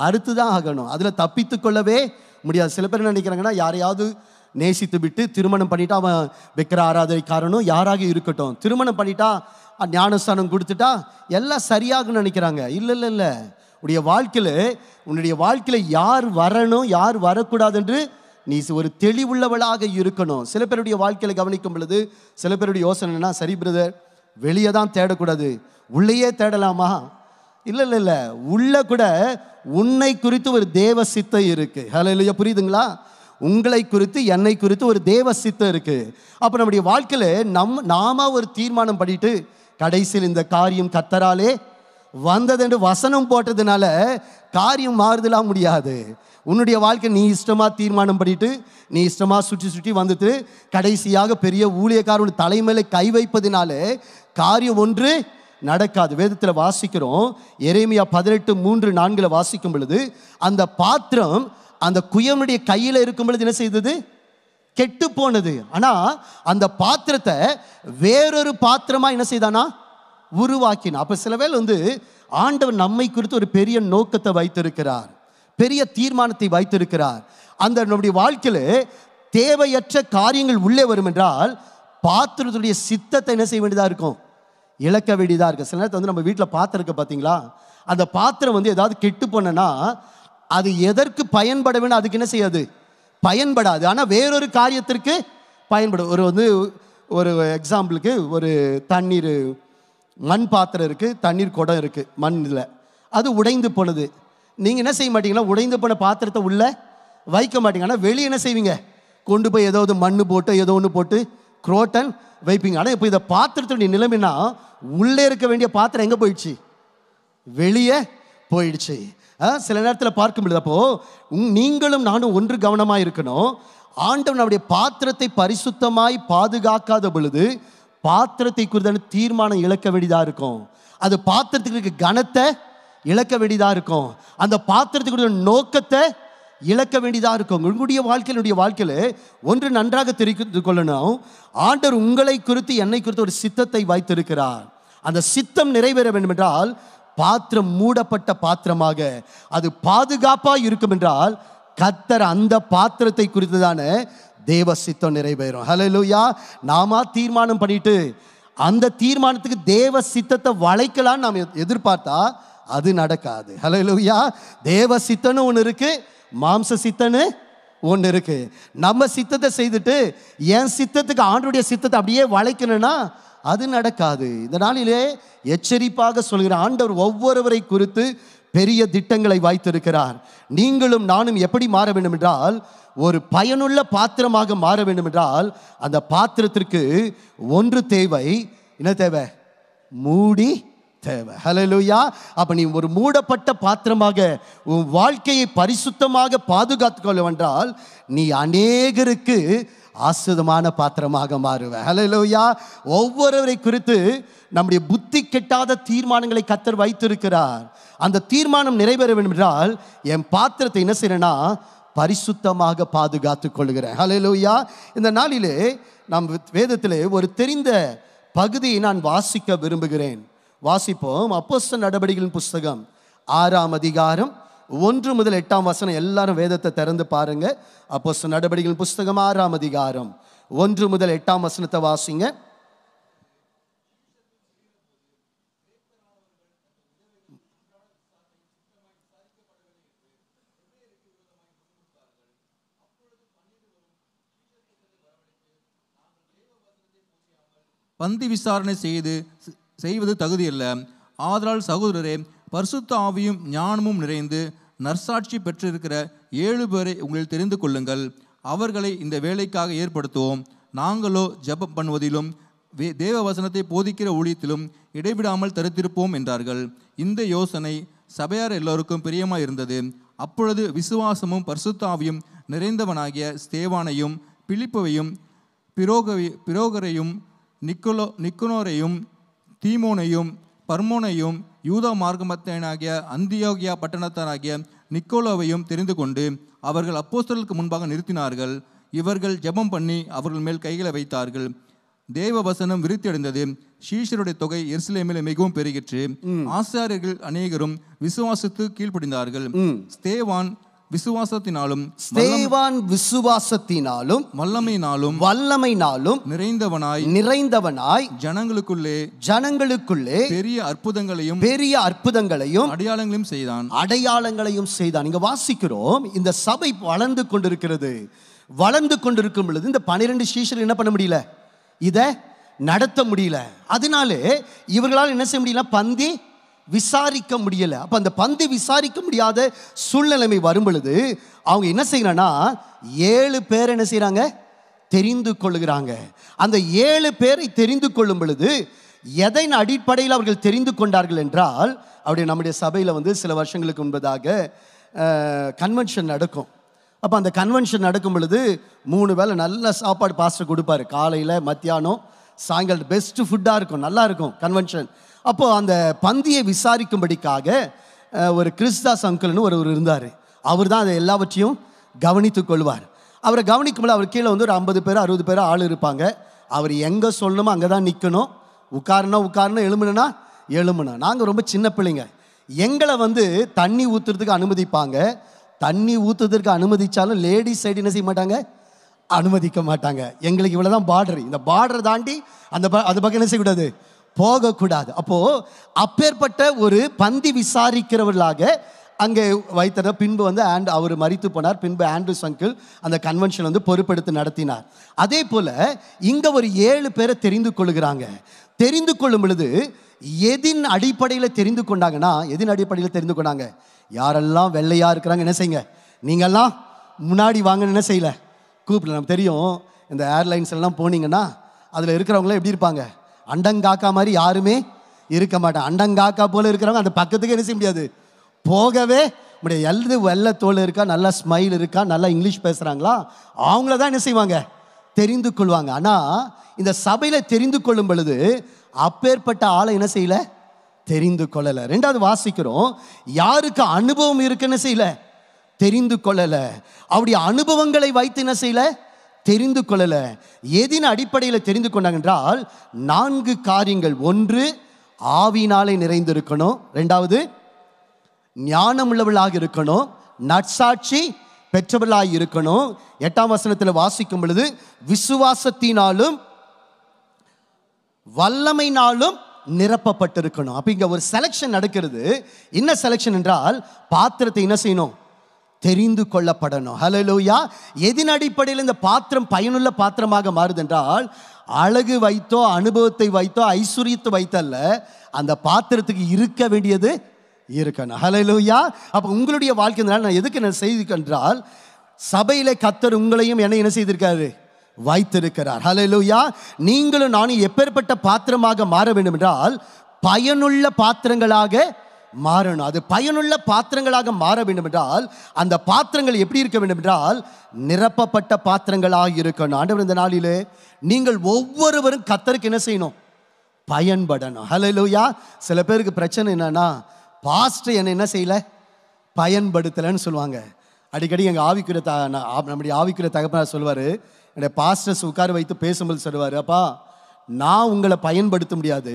அறுத்து தான் ஆகணும் அதில் தப்பித்து கொள்ளவே முடியாது சில பேர் நினைக்கிறாங்கன்னா யாரையாவது நேசித்து விட்டு திருமணம் பண்ணிட்டா அவன் விக்கிர காரணம் யாராக இருக்கட்டும் திருமணம் பண்ணிட்டா ஞானஸ்தானம் கொடுத்துட்டா எல்லாம் சரியாகுன்னு நினைக்கிறாங்க இல்லை இல்லை இல்லை உடைய வாழ்க்கையில் உன்னுடைய வாழ்க்கையில் யார் வரணும் யார் வரக்கூடாதுன்று நீ ஒரு தெளிவுள்ளவளாக இருக்கணும் சில பேருடைய வாழ்க்கையில் கவனிக்கும் பொழுது சில பேருடைய யோசனைனா சரி பிரதர் வெளியே தான் தேடக்கூடாது உள்ளேயே தேடலாமா இல்லை இல்லை இல்லை உள்ள கூட உன்னை குறித்து ஒரு தேவ சித்தம் இருக்குது ஹலோ இல்லையா புரியுதுங்களா உங்களை குறித்து என்னை குறித்து ஒரு தேவ சித்தம் இருக்குது அப்போ நம்முடைய வாழ்க்கையில் நம் நாம ஒரு தீர்மானம் பண்ணிட்டு கடைசியில் இந்த காரியம் கத்தராலே வந்ததுன்னு வசனம் போட்டதுனால காரியம் மாறுதலாக முடியாது உன்னுடைய வாழ்க்கை நீ இஷ்டமாக தீர்மானம் பண்ணிட்டு நீ இஷ்டமாக சுற்றி சுற்றி வந்துட்டு கடைசியாக பெரிய ஊழியக்காரன் தலைமையிலே கை வைப்பதினாலே காரியம் ஒன்று நடக்காது வேதத்தில் வாசிக்கிறோம் எரேமியா பதினெட்டு மூன்று நான்கில் வாசிக்கும் பொழுது அந்த பாத்திரம் அந்த குயமுடைய கையில் இருக்கும் பொழுது என்ன செய்தது கெட்டு போனது ஆனால் அந்த பாத்திரத்தை வேறொரு பாத்திரமா என்ன செய்தானா உருவாக்கினா அப்போ சில பேர் வந்து ஆண்டவர் நம்மை குறித்து ஒரு பெரிய நோக்கத்தை வைத்திருக்கிறார் பெரிய தீர்மானத்தை வைத்திருக்கிறார் அந்த நம்முடைய வாழ்க்கையில் தேவையற்ற காரியங்கள் உள்ளே வரும் என்றால் பாத்திரத்துடைய சித்தத்தை என்ன செய்ய வேண்டியதாக இருக்கும் இழக்க வேண்டியதாக இருக்கும் சில நேரத்தை வந்து நம்ம வீட்டில் பாத்திரம் இருக்க பார்த்தீங்களா அந்த பாத்திரம் வந்து ஏதாவது கெட்டு போனா அது எதற்கு பயன்பட வேணும் அதுக்கு என்ன செய்யாது பயன்படாது ஆனால் வேறொரு காரியத்திற்கு பயன்படும் ஒரு வந்து ஒரு எக்ஸாம்பிளுக்கு ஒரு தண்ணீர் மண் பாத்திரம் இருக்குது தண்ணீர் குடம் இருக்குது மண்ணில் அது உடைந்து போனது நீங்கள் என்ன செய்ய மாட்டீங்கன்னா உடைந்து போன பாத்திரத்தை உள்ளே வைக்க மாட்டீங்க ஆனால் வெளியே என்ன செய்வீங்க கொண்டு போய் ஏதாவது மண் போட்டு ஏதோ ஒன்று போட்டு குரோட்டன் வைப்பீங்க ஆனால் இப்போ இதை பாத்திரத்துடைய நிலைமைனா உள்ளே இருக்க வேண்டிய பாத்திரம் எங்கே போயிடுச்சு வெளியே போயிடுச்சு சில நேரத்தில் பார்க்கும் பொழுது அப்போ நீங்களும் நானும் ஒன்று கவனமாக இருக்கணும் ஆண்டவன் அவருடைய பாத்திரத்தை பரிசுத்தமாய் பாதுகாக்காத பொழுது பாத்திரத்தை குறித்த தீர்மானம் இழக்க வேண்டியதாக இருக்கும் அது பாத்திரத்துக்கு இருக்க கனத்தை இழக்க வேண்டியதாக இருக்கும் அந்த பாத்திரத்துக்கு நோக்கத்தை இழக்க வேண்டியதாக இருக்கும் உங்களுடைய வாழ்க்கையில் வாழ்க்கையில் ஒன்று நன்றாக தெரிவித்து கொள்ளணும் ஆண்டவர் உங்களை குறித்து என்னை குறித்து ஒரு சித்தத்தை வைத்திருக்கிறார் அந்த சித்தம் நிறைவேற வேண்டும் என்றால் பாத்திரம் மூடப்பட்ட பாத்திரமாக அது பாதுகாப்பாக இருக்கும் என்றால் கத்தர் அந்த பாத்திரத்தை குறித்ததான தேவ சித்தம் நிறைவேறும் ஹலோ லூயா நாம தீர்மானம் பண்ணிட்டு அந்த தீர்மானத்துக்கு தேவ சித்தத்தை வளைக்கலான்னு நாம் எதிர்பார்த்தா அது நடக்காது ஹலோ லூயா தேவ சித்தன்னு ஒன்று இருக்கு மாம்ச சித்தன்னு ஒன்று இருக்கு நம்ம சித்தத்தை செய்துட்டு என் சித்தத்துக்கு ஆண்டுடைய சித்தத்தை அப்படியே வளைக்கணும்னா அது நடக்காது இந்த நாளிலே எச்சரிப்பாக சொல்கிற ஆண்டவர் ஒவ்வொருவரை குறித்து பெரிய திட்டங்களை வாய்த்திருக்கிறார் நீங்களும் நானும் எப்படி மாற வேண்டும் என்றால் ஒரு பயனுள்ள பாத்திரமாக மாற வேண்டும் என்றால் அந்த பாத்திரத்திற்கு ஒன்று தேவை என்ன தேவை மூடி தேவை ஹலலுயா அப்போ நீ ஒரு மூடப்பட்ட பாத்திரமாக உன் வாழ்க்கையை பரிசுத்தமாக பாதுகாத்துக்கொள்ள கொள்ள நீ அநேகருக்கு ஆசிரதமான பாத்திரமாக மாறுவேன் ஹலோயா ஒவ்வொருவரை குறித்து நம்முடைய புத்தி கெட்டாத தீர்மானங்களை கத்தர் வைத்திருக்கிறார் அந்த தீர்மானம் நிறைவேற வேண்டும் என்றால் என் பாத்திரத்தை என்ன செய்யறேன்னா பரிசுத்தமாக பாதுகாத்து கொள்கிறேன் ஹலோயா இந்த நாளிலே நம் வேதத்திலே ஒரு தெரிந்த பகுதியை நான் வாசிக்க விரும்புகிறேன் வாசிப்போம் அப்போஸ்த நடவடிக்கைகளின் புஸ்தகம் ஆறாம் அதிகாரம் ஒன்று முதல் எட்டாம் வசனம் எல்லாரும் வேதத்தை திறந்து பாருங்க அப்போ நடவடிக்கைகள் புஸ்தகம் ஆறாம் அதிகாரம் ஒன்று முதல் எட்டாம் வசனத்தை வாசிங்க பந்தி விசாரணை செய்து செய்வது தகுதியல்ல ஆதலால் சகோதரரே பரிசுத்த ஆவியும் ஞானமும் நிறைந்து நற்சாட்சி பெற்றிருக்கிற ஏழு பேரை உங்கள் தெரிந்து கொள்ளுங்கள் அவர்களை இந்த வேலைக்காக ஏற்படுத்துவோம் நாங்களோ ஜபம் பண்ணுவதிலும் தேவ வசனத்தை போதிக்கிற ஊழியத்திலும் இடைவிடாமல் தருத்திருப்போம் என்றார்கள் இந்த யோசனை சபையார் எல்லோருக்கும் பிரியமாக இருந்தது அப்பொழுது விசுவாசமும் பர்சுத்தாவியும் நிறைந்தவனாகிய ஸ்தேவானையும் பிலிப்பவையும் பிரோகவி பிரோகரையும் நிக்கோலோ நிக்கனோரையும் தீமோனையும் பர்மோனையும் யூதா மார்க்கமத்தனாகிய அந்தியோகியா பட்டணத்தனாகிய நிக்கோலோவையும் தெரிந்து கொண்டு அவர்கள் அப்போஸ்தலுக்கு முன்பாக நிறுத்தினார்கள் இவர்கள் ஜெபம் பண்ணி அவர்கள் மேல் கைகளை வைத்தார்கள் தேவ வசனம் விருத்தியடைந்தது ஷீஷருடைய தொகை எருசலேமில் மிகவும் பெருகிற்று ஆசாரியர்கள் அநேகரும் விசுவாசத்து கீழ்ப்படிந்தார்கள் ஸ்தேவான் விசுவாசத்தினாலும் ஸ்தேவான் விசுவாசத்தினாலும் வல்லமையினாலும் வல்லமையினாலும் நிறைந்தவனாய் நிறைந்தவனாய் ஜனங்களுக்குள்ளே ஜனங்களுக்குள்ளே பெரிய அற்புதங்களையும் பெரிய அற்புதங்களையும் அடையாளங்களையும் செய்தான் அடையாளங்களையும் செய்தான் இங்க வாசிக்கிறோம் இந்த சபை வளர்ந்து கொண்டிருக்கிறது வளர்ந்து கொண்டிருக்கும் பொழுது இந்த பனிரெண்டு சீஷர்கள் என்ன பண்ண முடியல இதை நடத்த முடியல அதனாலே இவர்களால் என்ன செய்ய முடியல பந்தி விசாரிக்க முடியலை அப்போ அந்த பந்து விசாரிக்க முடியாத சூழ்நிலைமை வரும் பொழுது அவங்க என்ன செய்கிறாங்கன்னா ஏழு பேர் என்ன செய்கிறாங்க தெரிந்து கொள்ளுகிறாங்க அந்த ஏழு பேரை தெரிந்து கொள்ளும் பொழுது எதை அடிப்படையில் அவர்கள் தெரிந்து கொண்டார்கள் என்றால் அவருடைய நம்முடைய சபையில் வந்து சில வருஷங்களுக்கு முன்பதாக கன்வென்ஷன் நடக்கும் அப்போ அந்த கன்வென்ஷன் நடக்கும் பொழுது மூணு வேளை நல்ல சாப்பாடு பாஸ்டர் கொடுப்பாரு காலையில் மத்தியானம் சாயங்காலம் பெஸ்ட்டு ஃபுட்டாக இருக்கும் நல்லா இருக்கும் கன்வென்ஷன் அப்போ அந்த பந்தியை விசாரிக்கும்படிக்காக ஒரு கிறிஸ்தா சங்கல்னு ஒருவர் இருந்தார் அவர் தான் அதை எல்லாவற்றையும் கவனித்து கொள்வார் அவரை கவனிக்கும்போது அவர் கீழே வந்து ஒரு ஐம்பது பேர் அறுபது பேர் ஆள் இருப்பாங்க அவர் எங்கே சொல்லணுமோ அங்கே தான் நிற்கணும் உட்காருனா உட்காரணும் எழுமணுனா எழுமணும் நாங்கள் ரொம்ப சின்ன பிள்ளைங்க எங்களை வந்து தண்ணி ஊற்றுறதுக்கு அனுமதிப்பாங்க தண்ணி ஊற்றுறதுக்கு அனுமதித்தாலும் லேடிஸ் சைடு என்ன செய்ய மாட்டாங்க அனுமதிக்க மாட்டாங்க எங்களுக்கு இவ்வளோ தான் பார்டர் இந்த பார்டரை தாண்டி அந்த அது பக்கம் என்ன செய்யக்கூடாது போகக்கூடாது அப்போ அப்பேற்பட்ட ஒரு பந்தி விசாரிக்கிறவர்களாக அங்கே வைத்தத பின்பு வந்து ஆண்ட் அவர் மறித்து போனார் பின்பு ஆண்ட்ரூ சங்கிள் அந்த கன்வென்ஷன் வந்து பொறுப்பெடுத்து நடத்தினார் அதே போல் இங்க ஒரு ஏழு பேரை தெரிந்து கொள்கிறாங்க தெரிந்து கொள்ளும் பொழுது எதின் அடிப்படையில் தெரிந்து கொண்டாங்கன்னா எதின் அடிப்படையில் தெரிந்து கொண்டாங்க யாரெல்லாம் வெள்ளையாக இருக்கிறாங்க என்ன செய்யுங்க நீங்கள்லாம் முன்னாடி வாங்கன்னு என்ன செய்யல கூப்பிடல நமக்கு தெரியும் இந்த ஏர்லைன்ஸ் எல்லாம் போனீங்கன்னா அதில் இருக்கிறவங்களாம் எப்படி இருப்பாங்க அண்டங்காக்கா மாதிரி யாருமே இருக்க மாட்டான் அண்டங்காக்கா போல இருக்கிறவங்க அந்த பக்கத்துக்கு என்ன செய்ய முடியாது போகவே முடியாது எழுது வெள்ளை தோல் இருக்கா நல்லா ஸ்மைல் இருக்கா நல்லா இங்கிலீஷ் பேசுகிறாங்களா அவங்கள தான் என்ன செய்வாங்க தெரிந்து கொள்வாங்க ஆனால் இந்த சபையில் தெரிந்து கொள்ளும் பொழுது அப்பேற்பட்ட ஆளை என்ன செய்யலை தெரிந்து கொள்ளலை ரெண்டாவது வாசிக்கிறோம் யாருக்கு அனுபவம் இருக்குன்னு செய்யல தெரிந்து கொள்ளலை அவருடைய அனுபவங்களை வைத்து என்ன செய்யலை தெரிந்து கொள்ளலை எதின் அடிப்படையில் தெரிந்து கொண்டாங்க என்றால் நான்கு காரியங்கள் ஒன்று ஆவினாலே நிறைந்திருக்கணும் ரெண்டாவது ஞானம் உள்ளவளாக இருக்கணும் நட்சாட்சி பெற்றவளாக இருக்கணும் எட்டாம் வசனத்தில் வாசிக்கும் பொழுது விசுவாசத்தினாலும் வல்லமைனாலும் நிரப்பப்பட்டிருக்கணும் அப்போ இங்கே ஒரு செலெக்ஷன் நடக்கிறது என்ன செலெக்ஷன் என்றால் பாத்திரத்தை என்ன செய்யணும் தெரிந்து கொள்ளப்படணும் ஹலலோயா எதின் அடிப்படையில் இந்த பாத்திரம் பயனுள்ள பாத்திரமாக மாறுதென்றால் அழகு வைத்தோ அனுபவத்தை வைத்தோ ஐஸ்வர்யத்தை வைத்தல்ல அந்த பாத்திரத்துக்கு இருக்க வேண்டியது இருக்கணும் ஹலலோயா அப்போ உங்களுடைய வாழ்க்கையினால் நான் எதுக்கு நான் செய்திருக்கின்றால் சபையில் கத்தர் உங்களையும் என்ன என்ன செய்திருக்காரு வைத்திருக்கிறார் ஹலலோயா நீங்களும் நானும் எப்பேற்பட்ட பாத்திரமாக மாற வேண்டும் என்றால் பயனுள்ள பாத்திரங்களாக மாறணும் அது பயனுள்ள பாத்திரங்களாக மாற வேண்டும் என்றால் அந்த பாத்திரங்கள் எப்படி இருக்க வேண்டும் என்றால் நிரப்பப்பட்ட பாத்திரங்களாக இருக்கணும் ஆண்டவர் இந்த நாளிலே நீங்கள் ஒவ்வொருவரும் கத்தருக்கு என்ன செய்யணும் பயன்படணும் ஹலோ லோயா சில பேருக்கு பிரச்சனை என்னன்னா பாஸ்ட் என்ன என்ன செய்யலை பயன்படுத்தலைன்னு சொல்லுவாங்க அடிக்கடி எங்கள் ஆவிக்குற த நம்முடைய ஆவிக்குற தகப்பனார் சொல்லுவார் என்னுடைய பாஸ்டர்ஸ் உட்கார வைத்து பேசும்போது சொல்லுவார் அப்பா நான் உங்களை பயன்படுத்த முடியாது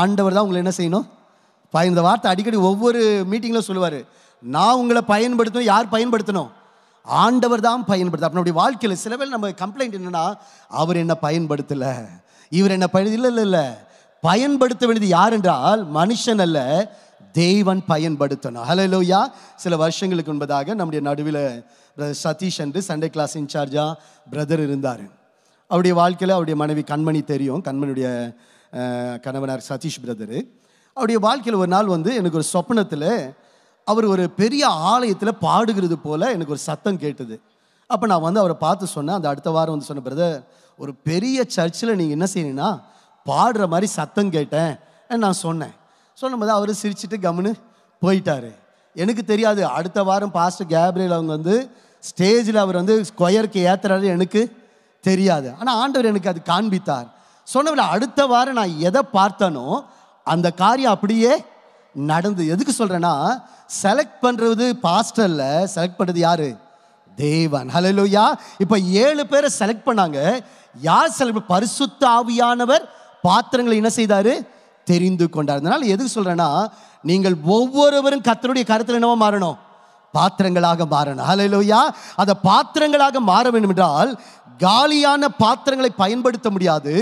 ஆண்டவர் தான் உங்களை என்ன செய்யணும் இந்த வார்த்தை அடிக்கடி ஒவ்வொரு மீட்டிங்கில் சொல்லுவார் நான் உங்களை பயன்படுத்தணும் யார் பயன்படுத்தணும் ஆண்டவர் தான் பயன்படுத்த அப்படி வாழ்க்கையில் சில பேர் நம்ம கம்ப்ளைண்ட் என்னென்னா அவர் என்ன பயன்படுத்தலை இவர் என்ன பயன் இல்லை இல்லை இல்லை பயன்படுத்த வேண்டியது யார் என்றால் மனுஷன் அல்ல தெய்வன் பயன்படுத்தணும் ஹலோயா சில வருஷங்களுக்கு முன்பதாக நம்முடைய நடுவில் சதீஷ் என்று சண்டே கிளாஸ் இன்சார்ஜாக பிரதர் இருந்தார் அவருடைய வாழ்க்கையில் அவருடைய மனைவி கண்மணி தெரியும் கண்மணியுடைய கணவனார் சதீஷ் பிரதரு அவருடைய வாழ்க்கையில் ஒரு நாள் வந்து எனக்கு ஒரு சொப்பனத்தில் அவர் ஒரு பெரிய ஆலயத்தில் பாடுகிறது போல் எனக்கு ஒரு சத்தம் கேட்டது அப்போ நான் வந்து அவரை பார்த்து சொன்னேன் அந்த அடுத்த வாரம் வந்து சொன்ன பிரதர் ஒரு பெரிய சர்ச்சில் நீங்கள் என்ன செய்யணும்னா பாடுற மாதிரி சத்தம் கேட்டேன் நான் சொன்னேன் சொன்னபோது அவர் சிரிச்சுட்டு கம்னு போயிட்டார் எனக்கு தெரியாது அடுத்த வாரம் பாஸ்டர் கேப்ரியல் அவங்க வந்து ஸ்டேஜில் அவர் வந்து ஸ்கொயருக்கு ஏற்றுறாரு எனக்கு தெரியாது ஆனால் ஆண்டவர் எனக்கு அது காண்பித்தார் சொன்னவில்லை அடுத்த வாரம் நான் எதை பார்த்தனோ அந்த காரியம் அப்படியே நடந்து எதுக்கு சொல்கிறேன்னா செலக்ட் பண்ணுறது பாஸ்டரில் செலக்ட் பண்ணுறது யார் தேவன் லோய்யா இப்போ ஏழு பேரை செலக்ட் பண்ணாங்க யார் செலக்ட் பரிசுத்த ஆவியானவர் பாத்திரங்களை என்ன செய்தார் தெரிந்து கொண்டார் அதனால எதுக்கு சொல்கிறேன்னா நீங்கள் ஒவ்வொருவரும் கத்தருடைய கருத்தில் என்னவோ மாறணும் பாத்திரங்களாக மாறணும் ஹலலோயா அந்த பாத்திரங்களாக மாற வேண்டும் என்றால் காலியான பாத்திரங்களை பயன்படுத்த முடியாது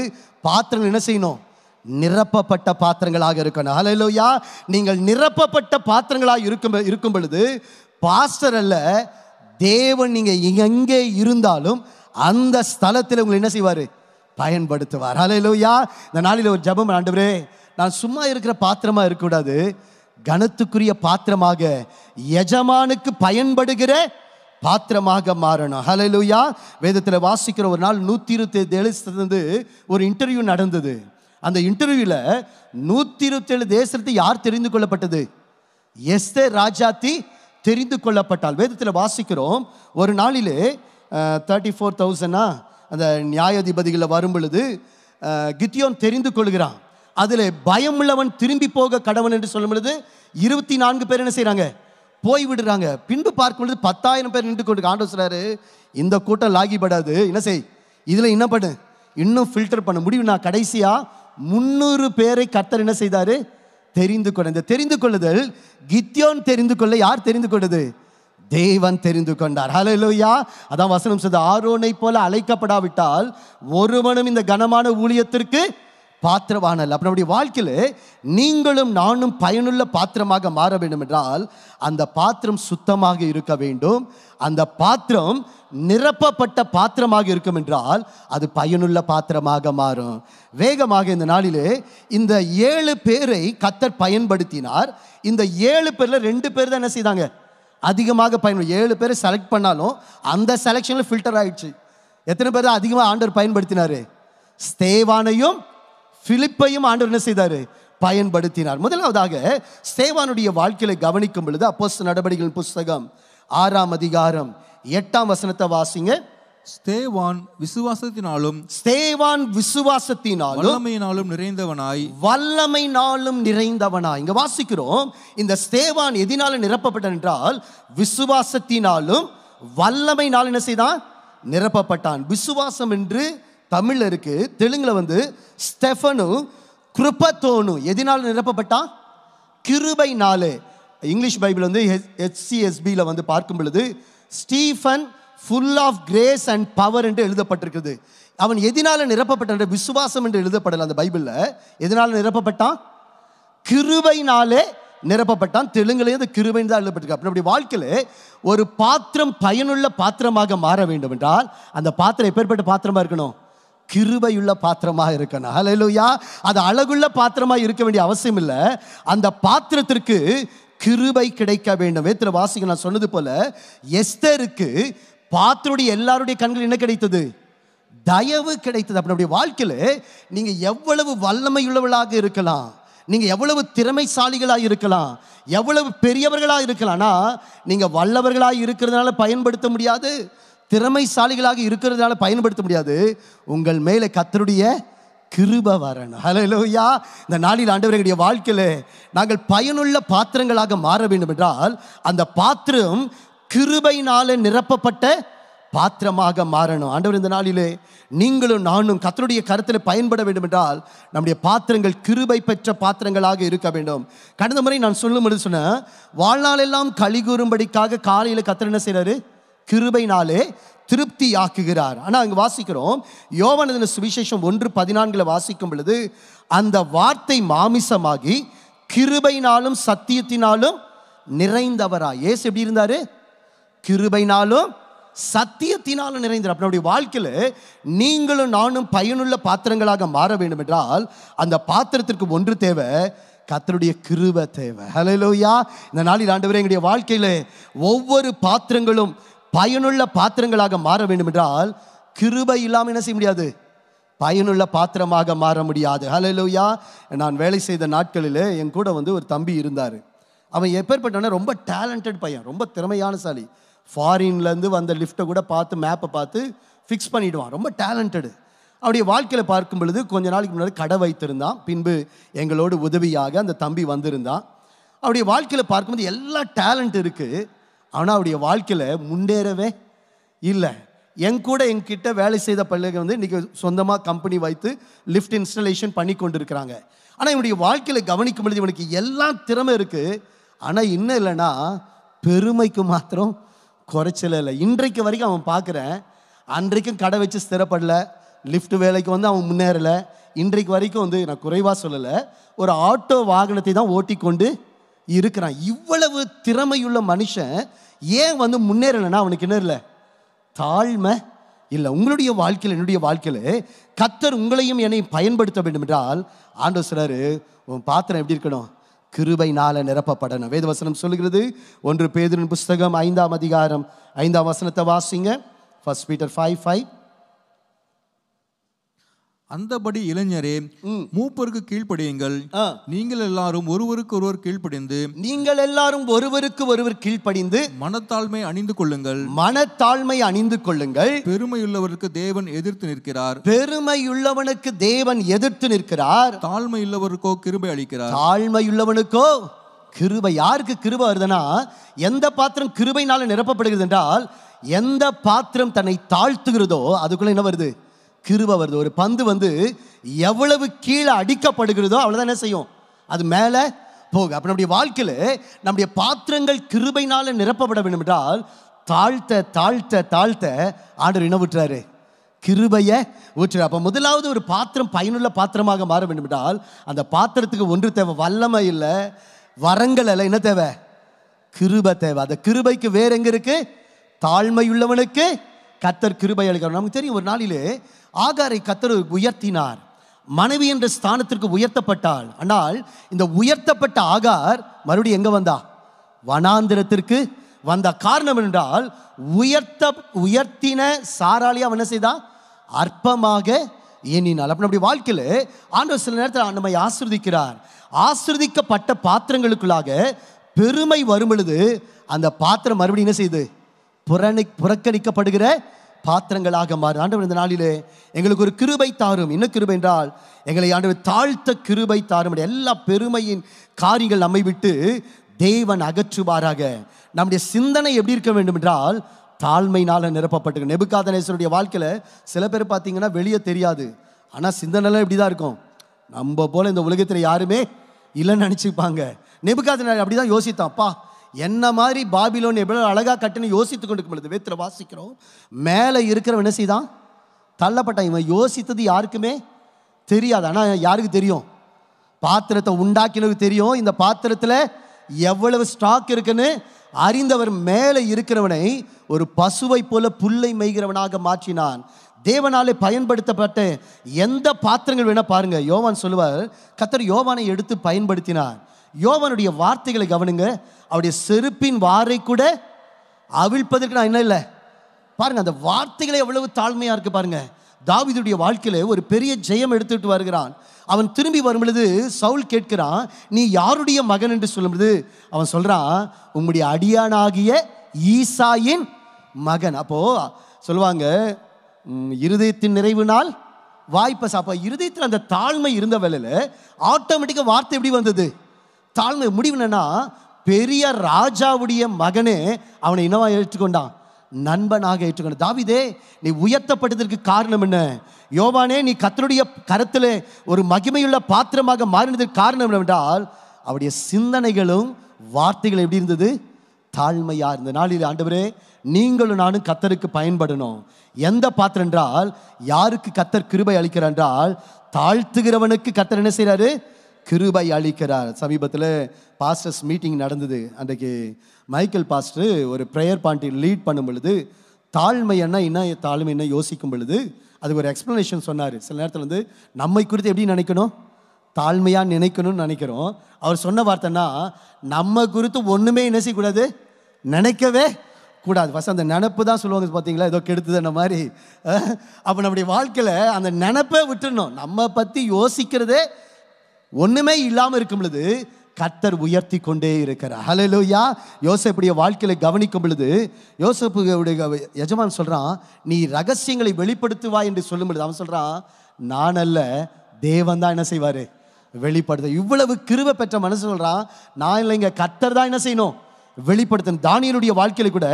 பாத்திரங்கள் என்ன செய்யணும் நிரப்பப்பட்ட பாத்திரங்களாக இருக்கணும் ஹலோயா நீங்கள் நிரப்பப்பட்ட பாத்திரங்களாக இருக்கும் இருக்கும் பொழுது பாஸ்டர் அல்ல தேவன் நீங்கள் எங்கே இருந்தாலும் அந்த ஸ்தலத்தில் உங்களை என்ன செய்வார் பயன்படுத்துவார் ஹலலோயா இந்த நாளில் ஒரு ஜபம் ஆண்டவரே நான் சும்மா இருக்கிற பாத்திரமாக இருக்கக்கூடாது கனத்துக்குரிய பாத்திரமாக எஜமானுக்கு பயன்படுகிற பாத்திரமாக மாறணும் ஹலலுயா வேதத்தில் வாசிக்கிற ஒரு நாள் நூற்றி இருபத்தி ஏழு ஒரு இன்டர்வியூ நடந்தது அந்த இன்டர்வியூவில் நூற்றி இருபத்தேழு தேசத்தை யார் தெரிந்து கொள்ளப்பட்டது எஸ்தே ராஜாத்தி தெரிந்து கொள்ளப்பட்டால் வேதத்தில் வாசிக்கிறோம் ஒரு நாளிலே தேர்ட்டி ஃபோர் தௌசண்டா அந்த நியாயாதிபதிகளை வரும் பொழுது கித்தியோன் தெரிந்து கொள்கிறான் அதில் பயம் உள்ளவன் திரும்பி போக கடவன் என்று சொல்லும் பொழுது இருபத்தி நான்கு பேர் என்ன செய்கிறாங்க போய் விடுறாங்க பின்பு பார்க்கும் பொழுது பத்தாயிரம் பேர் நின்று கொண்டு ஆண்டோ சொல்றாரு இந்த கூட்டம் லாகிபடாது என்ன செய் இதில் என்ன பண்ணு இன்னும் ஃபில்டர் பண்ண முடியும் நான் கடைசியாக முன்னூறு பேரை கர்த்தர் என்ன செய்தாரு தெரிந்து கொண்ட இந்த தெரிந்து கொள்ளுதல் கித்யோன் தெரிந்து கொள்ள யார் தெரிந்து கொண்டது தேவன் தெரிந்து கொண்டார் ஹலலோயா அதான் வசனம் சொல்ல ஆரோனை போல அழைக்கப்படாவிட்டால் ஒருவனும் இந்த கனமான ஊழியத்திற்கு பாத்திரமானல் அப்போ நம்முடைய வாழ்க்கையில் நீங்களும் நானும் பயனுள்ள பாத்திரமாக மாற வேண்டும் என்றால் அந்த பாத்திரம் சுத்தமாக இருக்க வேண்டும் அந்த பாத்திரம் நிரப்பப்பட்ட பாத்திரமாக இருக்கும் என்றால் அது பயனுள்ள பாத்திரமாக மாறும் வேகமாக இந்த நாளிலே இந்த ஏழு பேரை கத்தர் பயன்படுத்தினார் இந்த ஏழு பேரில் ரெண்டு பேர் தான் என்ன செய்தாங்க அதிகமாக பயன்படுத்த ஏழு பேர் செலக்ட் பண்ணாலும் அந்த செலெக்ஷனில் ஃபில்டர் ஆயிடுச்சு எத்தனை பேர் தான் அதிகமாக ஆண்டவர் பயன்படுத்தினாரு ஸ்தேவானையும் பிலிப்பையும் ஆண்டவர் என்ன செய்தார் பயன்படுத்தினார் முதலாவதாக ஸ்தேவானுடைய வாழ்க்கையை கவனிக்கும் பொழுது அப்போஸ் நடவடிக்கைகள் புஸ்தகம் ஆறாம் அதிகாரம் எட்டாம் வசனத்தை வாசிங்க ஸ்தேவான் விசுவாசத்தினாலும் ஸ்தேவான் விசுவாசத்தினாலும் வல்லமையினாலும் நிறைந்தவனாய் வல்லமையினாலும் நிறைந்தவனாய் இங்க வாசிக்கிறோம் இந்த ஸ்தேவான் எதினால நிரப்பப்பட்டான் என்றால் விசுவாசத்தினாலும் வல்லமையினால் என்ன செய்தான் நிரப்பப்பட்டான் விசுவாசம் என்று தமிழ்ல இருக்கு தெலுங்குல வந்து ஸ்டெஃபனு கிருபத்தோனு எதினால நிரப்பப்பட்டான் கிருபை நாளு இங்கிலீஷ் பைபிள் வந்து ஹெச் ஹெச்சிஎஸ்பியில் வந்து பார்க்கும் பொழுது Stephen full of grace and power என்று எழுதப்பட்டிருக்குது அவன் எதினால நிரப்பப்பட்ட விசுவாசம் என்று எழுதப்படல அந்த பைபிளில் எதனால நிரப்பப்பட்டான் கிருவைனாலே நிரப்பப்பட்டான் தெலுங்குலேயே அந்த கிருவைன்னு தான் எழுதப்பட்டிருக்கு அப்படி அப்படி வாழ்க்கையில் ஒரு பாத்திரம் பயனுள்ள பாத்திரமாக மாற வேண்டும் என்றால் அந்த பாத்திரம் எப்பேற்பட்ட பாத்திரமாக இருக்கணும் கிருபையுள்ள பாத்திரமாக இருக்கணும் ஹலோயா அது அழகுள்ள பாத்திரமாக இருக்க வேண்டிய அவசியம் இல்லை அந்த பாத்திரத்திற்கு கிருபை கிடைக்க வேண்டும் வேத்திர வாசிக்க நான் சொன்னது போல எஸ்தருக்கு பாத்தருடைய எல்லாருடைய கண்கள் என்ன கிடைத்தது தயவு கிடைத்தது அப்படின்னுடைய வாழ்க்கையில் நீங்கள் எவ்வளவு வல்லமை இருக்கலாம் நீங்கள் எவ்வளவு திறமைசாலிகளாக இருக்கலாம் எவ்வளவு பெரியவர்களாக இருக்கலாம்னா நீங்கள் வல்லவர்களாக இருக்கிறதுனால பயன்படுத்த முடியாது திறமைசாலிகளாக இருக்கிறதுனால பயன்படுத்த முடியாது உங்கள் மேலே கத்தருடைய கிருப வரணும் ஹலோயா இந்த நாளில் ஆண்டவர்களுடைய வாழ்க்கையில் நாங்கள் பயனுள்ள பாத்திரங்களாக மாற வேண்டும் என்றால் அந்த பாத்திரம் கிருபையினால நிரப்பப்பட்ட பாத்திரமாக மாறணும் ஆண்டவர் இந்த நாளிலே நீங்களும் நானும் கத்தருடைய கருத்தில் பயன்பட வேண்டும் என்றால் நம்முடைய பாத்திரங்கள் கிருபை பெற்ற பாத்திரங்களாக இருக்க வேண்டும் கடந்த முறை நான் சொல்லும் பொழுது சொன்னேன் வாழ்நாளெல்லாம் களி கூறும்படிக்காக காலையில் கத்தர் என்ன செய்கிறாரு கிருபைனாலே திருப்தி ஆக்குகிறார் ஆனால் அங்கே வாசிக்கிறோம் யோவனதின சுவிசேஷம் ஒன்று பதினான்கில் வாசிக்கும் பொழுது அந்த வார்த்தை மாமிசமாகி கிருபைனாலும் சத்தியத்தினாலும் நிறைந்தவரா ஏசு எப்படி இருந்தாரு கிருபைனாலும் சத்தியத்தினாலும் நிறைந்தது அப்படி வாழ்க்கையில் நீங்களும் நானும் பயனுள்ள பாத்திரங்களாக மாற வேண்டும் என்றால் அந்த பாத்திரத்திற்கு ஒன்று தேவை கத்தருடைய கிருப தேவை ஹலோயா இந்த நாளில் ஆண்டவரே எங்களுடைய வாழ்க்கையில் ஒவ்வொரு பாத்திரங்களும் பயனுள்ள பாத்திரங்களாக மாற வேண்டும் என்றால் கிருபை இல்லாமல் என்ன செய்ய முடியாது பயனுள்ள பாத்திரமாக மாற முடியாது ஹலோயா நான் வேலை செய்த நாட்களில் என் கூட வந்து ஒரு தம்பி இருந்தார் அவன் எப்பேற்பட்டவன ரொம்ப டேலண்டட் பையன் ரொம்ப திறமையான சாலி ஃபாரின்லேருந்து வந்த லிஃப்ட்டை கூட பார்த்து மேப்பை பார்த்து ஃபிக்ஸ் பண்ணிவிடுவான் ரொம்ப டேலண்டடு அவருடைய வாழ்க்கையில் பார்க்கும் பொழுது கொஞ்ச நாளைக்கு முன்னாடி கடை வைத்திருந்தான் பின்பு எங்களோடு உதவியாக அந்த தம்பி வந்திருந்தான் அவருடைய வாழ்க்கையில் பார்க்கும்போது எல்லா டேலண்ட் இருக்குது ஆனால் அவருடைய வாழ்க்கையில் முன்னேறவே இல்லை என் கூட என்கிட்ட வேலை செய்த பள்ளிகள் வந்து இன்றைக்கி சொந்தமாக கம்பெனி வைத்து லிஃப்ட் இன்ஸ்டலேஷன் பண்ணி கொண்டு இருக்கிறாங்க ஆனால் இவனுடைய வாழ்க்கையில் கவனிக்கும் பொழுது இவனுக்கு எல்லா திறமை இருக்குது ஆனால் இன்னும் இல்லைன்னா பெருமைக்கு மாத்திரம் குறைச்சல இல்லை இன்றைக்கு வரைக்கும் அவன் பார்க்குறேன் அன்றைக்கும் கடை வச்சு ஸ்திரப்படலை லிஃப்ட் வேலைக்கு வந்து அவன் முன்னேறலை இன்றைக்கு வரைக்கும் வந்து நான் குறைவாக சொல்லலை ஒரு ஆட்டோ வாகனத்தை தான் ஓட்டி கொண்டு இருக்கிறான் இவ்வளவு திறமையுள்ள மனுஷன் ஏன் வந்து முன்னேறலைன்னா அவனுக்கு என்ன இல்லை தாழ்மை இல்லை உங்களுடைய வாழ்க்கையில் என்னுடைய வாழ்க்கையில் கத்தர் உங்களையும் என்னையும் பயன்படுத்த வேண்டும் என்றால் ஆண்டோ சிலர் உன் பாத்திரம் எப்படி இருக்கணும் கிருபைனால நிரப்பப்படணும் வேதவசனம் சொல்கிறது ஒன்று பேதின் புஸ்தகம் ஐந்தாம் அதிகாரம் ஐந்தாம் வசனத்தை வாசிங்க ஃபர்ஸ்ட் பீட்டர் ஃபைவ் ஃபைவ் அந்தபடி இளைஞரே மூப்பருக்கு கீழ்ப்படியுங்கள் நீங்கள் எல்லாரும் ஒருவருக்கு ஒருவர் கீழ்ப்படிந்து நீங்கள் எல்லாரும் ஒருவருக்கு ஒருவர் கீழ்ப்படிந்து மனத்தாழ்மை அணிந்து கொள்ளுங்கள் மனத்தாழ்மை அணிந்து கொள்ளுங்கள் பெருமையுள்ளவருக்கு தேவன் எதிர்த்து நிற்கிறார் பெருமையுள்ளவனுக்கு தேவன் எதிர்த்து நிற்கிறார் தாழ்மை உள்ளவருக்கோ கிருபை அளிக்கிறார் தாழ்மையுள்ளவனுக்கோ கிருபை யாருக்கு கிருபை வருதுன்னா எந்த பாத்திரம் கிருபைனால நிரப்பப்படுகிறது என்றால் எந்த பாத்திரம் தன்னை தாழ்த்துகிறதோ அதுக்குள்ள என்ன வருது கிருபை வருது ஒரு பந்து வந்து எவ்வளவு கீழே அடிக்கப்படுகிறதோ அவ்வளோதான் என்ன செய்யும் அது மேலே போக அப்போ நம்முடைய வாழ்க்கையில் நம்முடைய பாத்திரங்கள் கிருபைனால் நிரப்பப்பட வேண்டும் என்றால் தாழ்த்த தாழ்த்த தாழ்த்த ஆண்டு என்ன விட்டுறாரு கிருபையை ஊற்று அப்போ முதலாவது ஒரு பாத்திரம் பயனுள்ள பாத்திரமாக மாற வேண்டும் என்றால் அந்த பாத்திரத்துக்கு ஒன்று தேவை வல்லமை இல்லை வரங்கள் இல்லை என்ன தேவை கிருபை தேவை அந்த கிருபைக்கு வேற எங்கே இருக்குது தாழ்மையுள்ளவனுக்கு கத்தர் கிருபை அளிக்கிறார் நமக்கு தெரியும் ஒரு நாளிலே ஆகாரை கத்தர் உயர்த்தினார் மனைவி என்ற ஸ்தானத்திற்கு உயர்த்தப்பட்டாள் ஆனால் இந்த உயர்த்தப்பட்ட ஆகார் மறுபடியும் எங்க வந்தா வனாந்திரத்திற்கு வந்த காரணம் என்றால் உயர்த்த உயர்த்தின சாராளியா என்ன செய்தா அற்பமாக எண்ணினால் அப்ப நம்முடைய வாழ்க்கையில் ஆண்டவர் சில நேரத்தில் நம்மை ஆசிரதிக்கிறார் ஆசிரதிக்கப்பட்ட பாத்திரங்களுக்குள்ளாக பெருமை வரும் பொழுது அந்த பாத்திரம் மறுபடியும் என்ன செய்யுது புறணி புறக்கணிக்கப்படுகிற பாத்திரங்களாக மாறு ஆண்டவர் இந்த நாளிலே எங்களுக்கு ஒரு கிருபை தாரும் என்ன கிருபை என்றால் எங்களை ஆண்டவர் தாழ்த்த கிருபை தாரும் எல்லா பெருமையின் காரியங்கள் நம்மை விட்டு தேவன் அகற்றுவாராக நம்முடைய சிந்தனை எப்படி இருக்க வேண்டும் என்றால் தாழ்மையினால் நிரப்பப்பட்டு நெபுக்காதனேஸ்வருடைய வாழ்க்கையில் சில பேர் பார்த்தீங்கன்னா வெளியே தெரியாது ஆனால் சிந்தனைலாம் இப்படி தான் இருக்கும் நம்ம போல் இந்த உலகத்தில் யாருமே இல்லைன்னு நினச்சிப்பாங்க நெபுகாதனர் அப்படி தான் யோசித்தான் அப்பா என்ன மாதிரி பாபிலோன் எவ்வளோ அழகாக கட்டுன்னு யோசித்து கொண்டு பொழுது வேத்தில் வாசிக்கிறோம் மேலே இருக்கிற என்ன செய்தான் தள்ளப்பட்ட இவன் யோசித்தது யாருக்குமே தெரியாது ஆனால் யாருக்கு தெரியும் பாத்திரத்தை உண்டாக்கினது தெரியும் இந்த பாத்திரத்தில் எவ்வளவு ஸ்டாக் இருக்குன்னு அறிந்தவர் மேலே இருக்கிறவனை ஒரு பசுவை போல புல்லை மெய்கிறவனாக மாற்றினான் தேவனாலே பயன்படுத்தப்பட்ட எந்த பாத்திரங்கள் வேணால் பாருங்கள் யோவான் சொல்லுவார் கத்தர் யோவானை எடுத்து பயன்படுத்தினார் யோவனுடைய வார்த்தைகளை கவனிங்க அவருடைய செருப்பின் வாரை கூட அவிழ்ப்பதற்கு நான் என்ன இல்லை பாருங்க அந்த வார்த்தைகளை எவ்வளவு தாழ்மையாக இருக்கு பாருங்க தாவிதுடைய வாழ்க்கையில ஒரு பெரிய ஜெயம் எடுத்துட்டு வருகிறான் அவன் திரும்பி வரும் பொழுது சவுல் கேட்கிறான் நீ யாருடைய மகன் என்று சொல்லும் பொழுது அவன் சொல்றான் உங்களுடைய அடியானாகிய ஈசாயின் மகன் அப்போ சொல்லுவாங்க இருதயத்தின் நிறைவு நாள் வாய்ப்பை சாப்பா இருதயத்தில் அந்த தாழ்மை இருந்த வேலையில் ஆட்டோமேட்டிக்காக வார்த்தை எப்படி வந்தது தாழ்மை முடிவு என்னன்னா பெரிய ராஜாவுடைய மகனே அவனை என்னவா ஏற்றுக்கொண்டான் நண்பனாக ஏற்றுக்கொண்ட தாவிதே நீ உயர்த்தப்பட்டதற்கு காரணம் என்ன யோவானே நீ கத்தருடைய கரத்தில் ஒரு மகிமையுள்ள பாத்திரமாக மாறினதற்கு காரணம் என்னவென்றால் அவருடைய சிந்தனைகளும் வார்த்தைகள் எப்படி இருந்தது தாழ்மையா இருந்த நாளில் ஆண்டவரே நீங்களும் நானும் கத்தருக்கு பயன்படணும் எந்த பாத்திரம் என்றால் யாருக்கு கத்தர் கிருபை அளிக்கிறார் என்றால் தாழ்த்துகிறவனுக்கு கத்தர் என்ன செய்கிறாரு கிருபை அளிக்கிறார் சமீபத்தில் பாஸ்டர்ஸ் மீட்டிங் நடந்தது அன்றைக்கு மைக்கேல் பாஸ்டர் ஒரு ப்ரேயர் பாயிண்ட்டை லீட் பண்ணும் பொழுது தாழ்மை என்ன என்ன தாழ்மை என்ன யோசிக்கும் பொழுது அதுக்கு ஒரு எக்ஸ்ப்ளனேஷன் சொன்னார் சில நேரத்தில் வந்து நம்மை குறித்து எப்படி நினைக்கணும் தாழ்மையாக நினைக்கணும்னு நினைக்கிறோம் அவர் சொன்ன வார்த்தைன்னா நம்ம குறித்து ஒன்றுமே என்ன செய்யக்கூடாது நினைக்கவே கூடாது ஃபஸ்ட் அந்த நினப்பு தான் சொல்லுவாங்க பார்த்தீங்களா ஏதோ கெடுத்தது அந்த மாதிரி அப்போ நம்முடைய வாழ்க்கையில் அந்த நினப்பை விட்டுடணும் நம்ம பற்றி யோசிக்கிறதே ஒன்றுமே இல்லாமல் இருக்கும் பொழுது கத்தர் உயர்த்தி கொண்டே இருக்கிறார் ஹலலோயா யோசப்புடைய வாழ்க்கையில கவனிக்கும் பொழுது யோசப்புடைய யஜமான் சொல்கிறான் நீ ரகசியங்களை வெளிப்படுத்துவா என்று சொல்லும் பொழுது அவன் சொல்கிறான் நான் அல்ல தேவன் தான் என்ன செய்வார் வெளிப்படுத்த இவ்வளவு கிருவை பெற்ற மனசு சொல்கிறான் நான் இல்லைங்க கத்தர் தான் என்ன செய்யணும் வெளிப்படுத்தணும் தானியனுடைய வாழ்க்கையில் கூட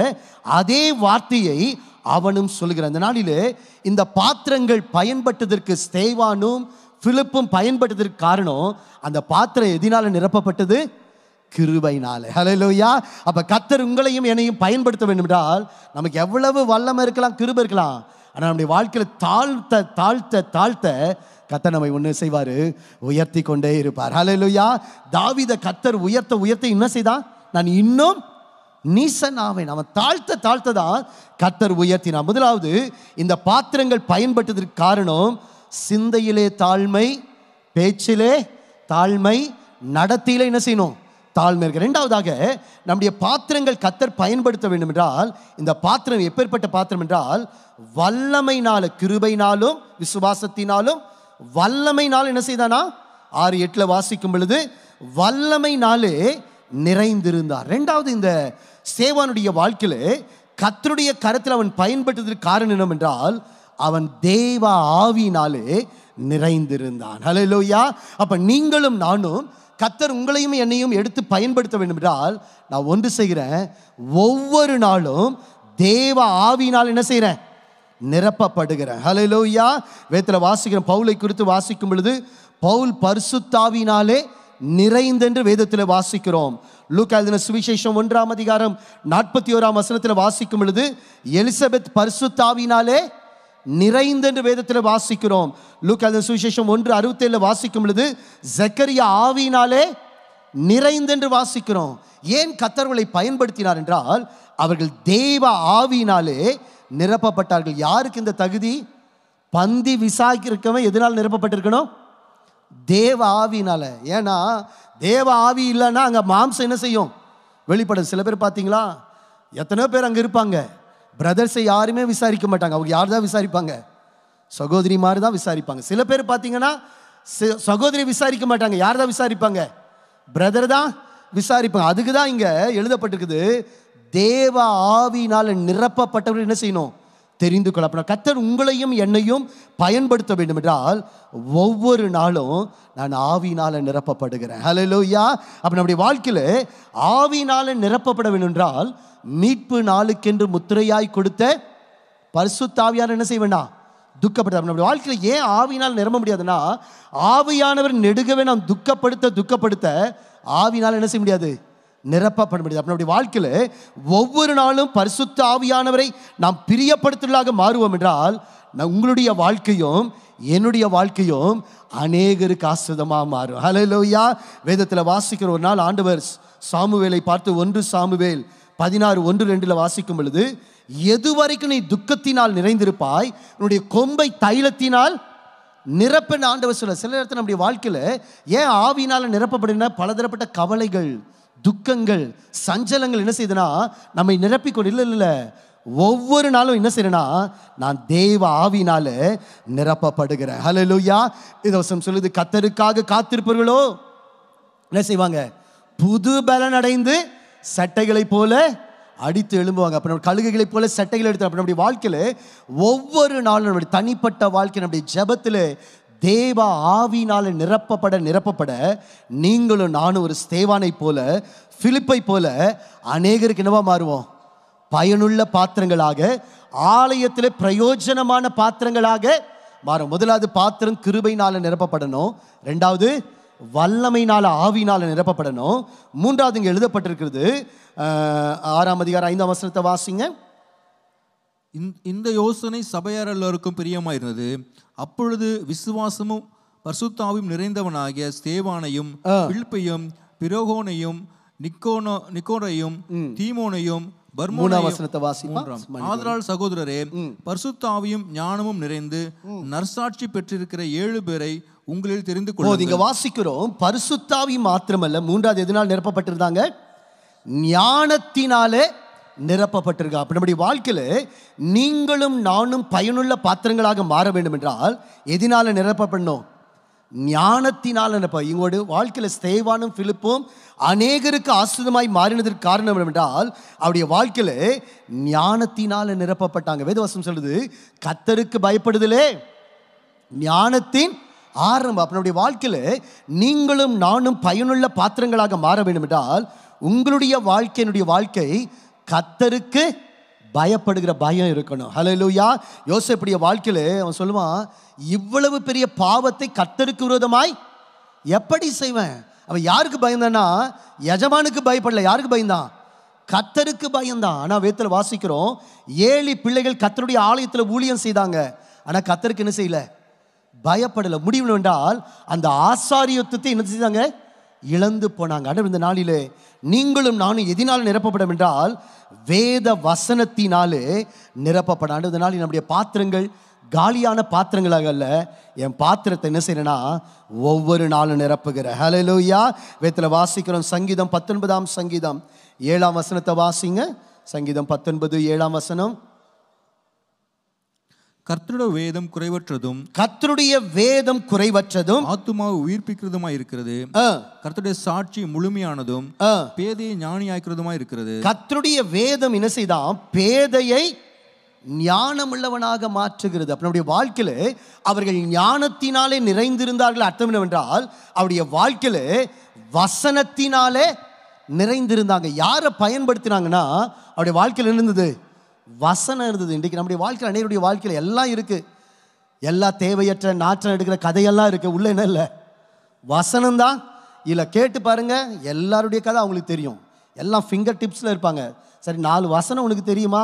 அதே வார்த்தையை அவனும் சொல்கிறான் இந்த நாளிலே இந்த பாத்திரங்கள் பயன்பட்டதற்கு ஸ்தேவானும் பிலிப்பும் பயன்பட்டதற்கு காரணம் அந்த பாத்திரம் எதினால நிரப்பப்பட்டது கிருபைனால ஹலோயா அப்போ கத்தர் உங்களையும் என்னையும் பயன்படுத்த வேண்டும் என்றால் நமக்கு எவ்வளவு வல்லமை இருக்கலாம் கிருப இருக்கலாம் ஆனால் நம்முடைய வாழ்க்கையில் தாழ்த்த தாழ்த்த தாழ்த்த கத்தர் நம்மை ஒன்று செய்வார் உயர்த்தி கொண்டே இருப்பார் ஹலோயா தாவித கத்தர் உயர்த்த உயர்த்த என்ன செய்தா நான் இன்னும் நீசன் ஆவேன் அவன் தாழ்த்த தாழ்த்ததான் கத்தர் உயர்த்தினான் முதலாவது இந்த பாத்திரங்கள் பயன்பட்டதற்கு காரணம் சிந்தையிலே தாழ்மை பேச்சிலே தாழ்மை நடத்தியிலே என்ன செய்யணும் தாழ்மை இருக்கு ரெண்டாவதாக நம்முடைய பாத்திரங்கள் கத்தர் பயன்படுத்த வேண்டும் என்றால் இந்த பாத்திரம் எப்பேற்பட்ட பாத்திரம் என்றால் வல்லமைனால கிருபைனாலும் விசுவாசத்தினாலும் வல்லமைனால் என்ன செய்தானா ஆறு எட்டில் வாசிக்கும் பொழுது வல்லமைனாலே நிறைந்திருந்தார் ரெண்டாவது இந்த சேவானுடைய வாழ்க்கையில் கத்தருடைய கருத்தில் அவன் பயன்பட்டதற்கு காரணம் என்னவென்றால் அவன் தேவ ஆவினாலே நிறைந்திருந்தான் ஹலோ லோயா அப்போ நீங்களும் நானும் கத்தர் உங்களையும் என்னையும் எடுத்து பயன்படுத்த வேண்டும் என்றால் நான் ஒன்று செய்கிறேன் ஒவ்வொரு நாளும் தேவ ஆவினால் என்ன செய்கிறேன் நிரப்பப்படுகிறேன் ஹலோ லோய்யா வேத்தில் வாசிக்கிறேன் பவுலை குறித்து வாசிக்கும் பொழுது பவுல் பரிசுத்தாவினாலே நிறைந்தென்று வேதத்தில் வாசிக்கிறோம் லூக்கா சுவிசேஷம் ஒன்றாம் அதிகாரம் நாற்பத்தி ஓராம் வசனத்தில் வாசிக்கும் பொழுது எலிசபெத் பரிசுத்தாவினாலே நிறைந்த என்று வேதத்தில் வாசிக்கிறோம் லுக் அது சுவிசேஷம் ஒன்று அறுபத்தேழில் வாசிக்கும் பொழுது ஜக்கரியா ஆவினாலே நிறைந்தென்று வாசிக்கிறோம் ஏன் கத்தர்களை பயன்படுத்தினார் என்றால் அவர்கள் தெய்வ ஆவினாலே நிரப்பப்பட்டார்கள் யாருக்கு இந்த தகுதி பந்தி விசாக்கி இருக்கவன் எதனால் நிரப்பப்பட்டிருக்கணும் தேவ ஆவினால ஏன்னா தேவ ஆவி இல்லைன்னா அங்கே மாம்சம் என்ன செய்யும் வெளிப்படும் சில பேர் பார்த்தீங்களா எத்தனையோ பேர் அங்கே இருப்பாங்க பிரதர்ஸை யாருமே விசாரிக்க மாட்டாங்க அவங்க யார் தான் விசாரிப்பாங்க சகோதரி மாதிரி தான் விசாரிப்பாங்க சில பேர் பார்த்தீங்கன்னா சகோதரி விசாரிக்க மாட்டாங்க யார் தான் விசாரிப்பாங்க பிரதர் தான் விசாரிப்பாங்க அதுக்கு தான் இங்கே எழுதப்பட்டிருக்குது தேவ ஆவினால் நிரப்பப்பட்டவர்கள் என்ன செய்யணும் தெரிந்து கொள்ள அப்புறம் கத்தர் உங்களையும் என்னையும் பயன்படுத்த வேண்டும் என்றால் ஒவ்வொரு நாளும் நான் ஆவினால் நிரப்பப்படுகிறேன் ஹலோ லோய்யா அப்போ நம்முடைய வாழ்க்கையில் ஆவினால் நிரப்பப்பட வேண்டும் என்றால் மீட்பு நாளுக்கென்று முத்திரையாய் கொடுத்த பரிசுத்தாவியார் என்ன செய்வேண்டா துக்கப்படுத்த நம்முடைய வாழ்க்கையில் ஏன் ஆவினால் நிரம்ப முடியாதுன்னா ஆவியானவர் நெடுகவே நாம் துக்கப்படுத்த துக்கப்படுத்த ஆவினால் என்ன செய்ய முடியாது நிரப்பப்பட பண்ண முடியாது அப்படி வாழ்க்கையில் ஒவ்வொரு நாளும் பரிசுத்த ஆவியானவரை நாம் பிரியப்படுத்துதலாக மாறுவோம் என்றால் உங்களுடைய வாழ்க்கையும் என்னுடைய வாழ்க்கையும் அநேகருக்கு ஆசிரிதமாக மாறும் ஹலோயா வேதத்தில் வாசிக்கிற ஒரு நாள் ஆண்டவர் சாமுவேலை பார்த்து ஒன்று சாமுவேல் பதினாறு ஒன்று ரெண்டில் வாசிக்கும் பொழுது எது வரைக்கும் நீ துக்கத்தினால் நிறைந்திருப்பாய் உன்னுடைய கொம்பை தைலத்தினால் நிரப்பின ஆண்டவர் சொல்ல சில நேரத்தில் நம்முடைய வாழ்க்கையில் ஏன் ஆவினால் நிரப்பப்படுன பலதரப்பட்ட கவலைகள் துக்கங்கள் சஞ்சலங்கள் என்ன செய்யுதுன்னா நம்மை நிரப்பிக்கொண்டு இல்லை இல்லை ஒவ்வொரு நாளும் என்ன செய்யறேன்னா நான் தேவ ஆவினால நிரப்பப்படுகிறேன் ஹலோ லூயா இது சொல்லுது கத்தருக்காக காத்திருப்பவர்களோ என்ன செய்வாங்க புது பலன் அடைந்து சட்டைகளை போல அடித்து எழும்புவாங்க அப்போ நம்ம கழுகுகளைப் போல சட்டைகள் எடுத்து அப்போ நம்முடைய வாழ்க்கையில் ஒவ்வொரு நாளும் நம்முடைய தனிப்பட்ட வாழ்க்கை நம்முடைய ஜபத்தில் தேவ ஆவினால் நிரப்பப்பட நிரப்பப்பட நீங்களும் நானும் ஒரு ஸ்தேவானை போல பிலிப்பை போல அநேகருக்கு என்னவா மாறுவோம் பயனுள்ள பாத்திரங்களாக ஆலயத்தில் பிரயோஜனமான பாத்திரங்களாக மாறும் முதலாவது பாத்திரம் கிருபைனால நிரப்பப்படணும் ரெண்டாவது வல்லமைனால ஆவினால நிரப்பப்படணும் மூன்றாவது இங்கே எழுதப்பட்டிருக்கிறது ஆறாம் அதிகாரம் ஐந்தாம் வசனத்தை வாசிங்க இந்த யோசனை சபையாரல்லோருக்கும் பிரியமாக இருந்தது அப்பொழுது விசுவாசமும் பர்சுத்தாவும் நிறைந்தவனாகிய ஸ்தேவானையும் பில்பையும் பிரோகோனையும் நிக்கோனோ நிக்கோனையும் தீமோனையும் ஆதரால் சகோதரரே பர்சுத்தாவையும் ஞானமும் நிறைந்து நர்சாட்சி பெற்றிருக்கிற ஏழு பேரை உங்களில் தெரிந்து கொள்ளும் வாசிக்கிறோம் பரிசுத்தாவி மாத்திரமல்ல மூன்றாவது எதனால் நிரப்பப்பட்டிருந்தாங்க ஞானத்தினாலே நிரப்பப்பட்டிருக்கா அப்படி நம்முடைய வாழ்க்கையில் நீங்களும் நானும் பயனுள்ள பாத்திரங்களாக மாற வேண்டும் என்றால் எதினால் நிரப்பப்படணும் ஞானத்தினால் நிரப்ப இவங்களோட வாழ்க்கையில் ஸ்தேவானும் பிலிப்பும் அநேகருக்கு ஆசிரியமாய் மாறினதற்கு காரணம் என்றால் அவருடைய வாழ்க்கையில் ஞானத்தினால் நிரப்பப்பட்டாங்க வேதவசம் சொல்லுது கத்தருக்கு பயப்படுதலே ஞானத்தின் ஆரம்பம் அப்பனுடைய வாழ்க்கையில் நீங்களும் நானும் பயனுள்ள பாத்திரங்களாக மாற வேண்டும் என்றால் உங்களுடைய வாழ்க்கையினுடைய வாழ்க்கை கத்தருக்கு பயப்படுகிற பயம் இருக்கணும் ஹலோ லூயா யோசிப்புடைய வாழ்க்கையில் அவன் சொல்லுவான் இவ்வளவு பெரிய பாவத்தை கத்தருக்கு விரோதமாய் எப்படி செய்வேன் அவன் யாருக்கு பயந்தான்னா எஜமானுக்கு பயப்படல யாருக்கு பயந்தான் கத்தருக்கு பயந்தான் ஆனால் வேத்தில் வாசிக்கிறோம் ஏழு பிள்ளைகள் கத்தருடைய ஆலயத்தில் ஊழியம் செய்தாங்க ஆனால் கத்தருக்கு என்ன செய்யல பயப்படலை முடிவு என்றால் அந்த ஆசாரியத்தை என்ன செய்தாங்க இழந்து போனாங்க ஆனால் இந்த நாளிலே நீங்களும் நானும் எதினால் நிரப்பப்படும் என்றால் வேத வசனத்தினாலே நிரப்பப்படாது ஆண்டதுனால நம்முடைய பாத்திரங்கள் காலியான பாத்திரங்களாக அல்ல என் பாத்திரத்தை என்ன செய்யணும்னா ஒவ்வொரு நாளும் நிரப்புகிற லோய்யா வேத்தில் வாசிக்கிறோம் சங்கீதம் பத்தொன்பதாம் சங்கீதம் ஏழாம் வசனத்தை வாசிங்க சங்கீதம் பத்தொன்பது ஏழாம் வசனம் கர்த்தருடைய வேதம் குறைவற்றதும் கர்த்தருடைய வேதம் குறைவற்றதும் ஆத்துமாவை உயிர்ப்பிக்கிறதுமா இருக்கிறது கர்த்தருடைய சாட்சி முழுமையானதும் பேதையை ஞானியாக்கிறதுமா இருக்கிறது கர்த்தருடைய வேதம் என்ன செய்தான் பேதையை ஞானமுள்ளவனாக மாற்றுகிறது நம்முடைய வாழ்க்கையில அவர்கள் ஞானத்தினாலே நிறைந்திருந்தார்கள் அர்த்தம் என்னவென்றால் அவருடைய வாழ்க்கையில வசனத்தினாலே நிறைந்திருந்தாங்க யாரை பயன்படுத்தினாங்கன்னா அவருடைய வாழ்க்கையில் இருந்தது வசனம் இருந்தது இன்றைக்கு நம்முடைய வாழ்க்கையில் அநேருடைய வாழ்க்கையில் எல்லாம் இருக்குது எல்லா தேவையற்ற நாற்றம் எடுக்கிற கதையெல்லாம் இருக்குது உள்ளே என்ன இல்லை வசனம்தான் இல்லை கேட்டு பாருங்கள் எல்லாருடைய கதை அவங்களுக்கு தெரியும் எல்லாம் ஃபிங்கர் டிப்ஸில் இருப்பாங்க சரி நாலு வசனம் உனக்கு தெரியுமா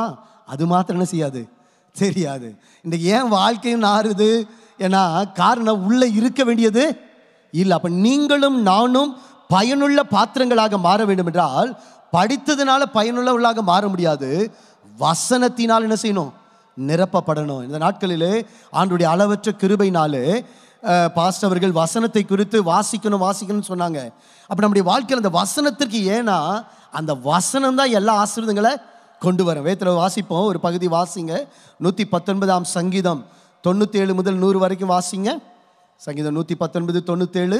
அது மாத்திரம் என்ன செய்யாது தெரியாது இன்றைக்கு ஏன் வாழ்க்கையும் நாறுது ஏன்னா காரணம் உள்ளே இருக்க வேண்டியது இல்லை அப்போ நீங்களும் நானும் பயனுள்ள பாத்திரங்களாக மாற வேண்டும் என்றால் படித்ததுனால பயனுள்ளவர்களாக மாற முடியாது வசனத்தினால் என்ன செய்யணும் நிரப்பப்படணும் இந்த நாட்களிலே ஆண்டுடைய அளவற்ற கிருபைனாலே பாஸ்டவர்கள் வசனத்தை குறித்து வாசிக்கணும் வாசிக்கணும்னு சொன்னாங்க அப்போ நம்முடைய வாழ்க்கையில் அந்த வசனத்திற்கு ஏன்னா அந்த வசனம் தான் எல்லா ஆசிரியங்களை கொண்டு வரும் வேத்தில் வாசிப்போம் ஒரு பகுதி வாசிங்க நூற்றி பத்தொன்பதாம் சங்கீதம் ஏழு முதல் நூறு வரைக்கும் வாசிங்க சங்கீதம் நூற்றி பத்தொன்பது தொண்ணூற்றேழு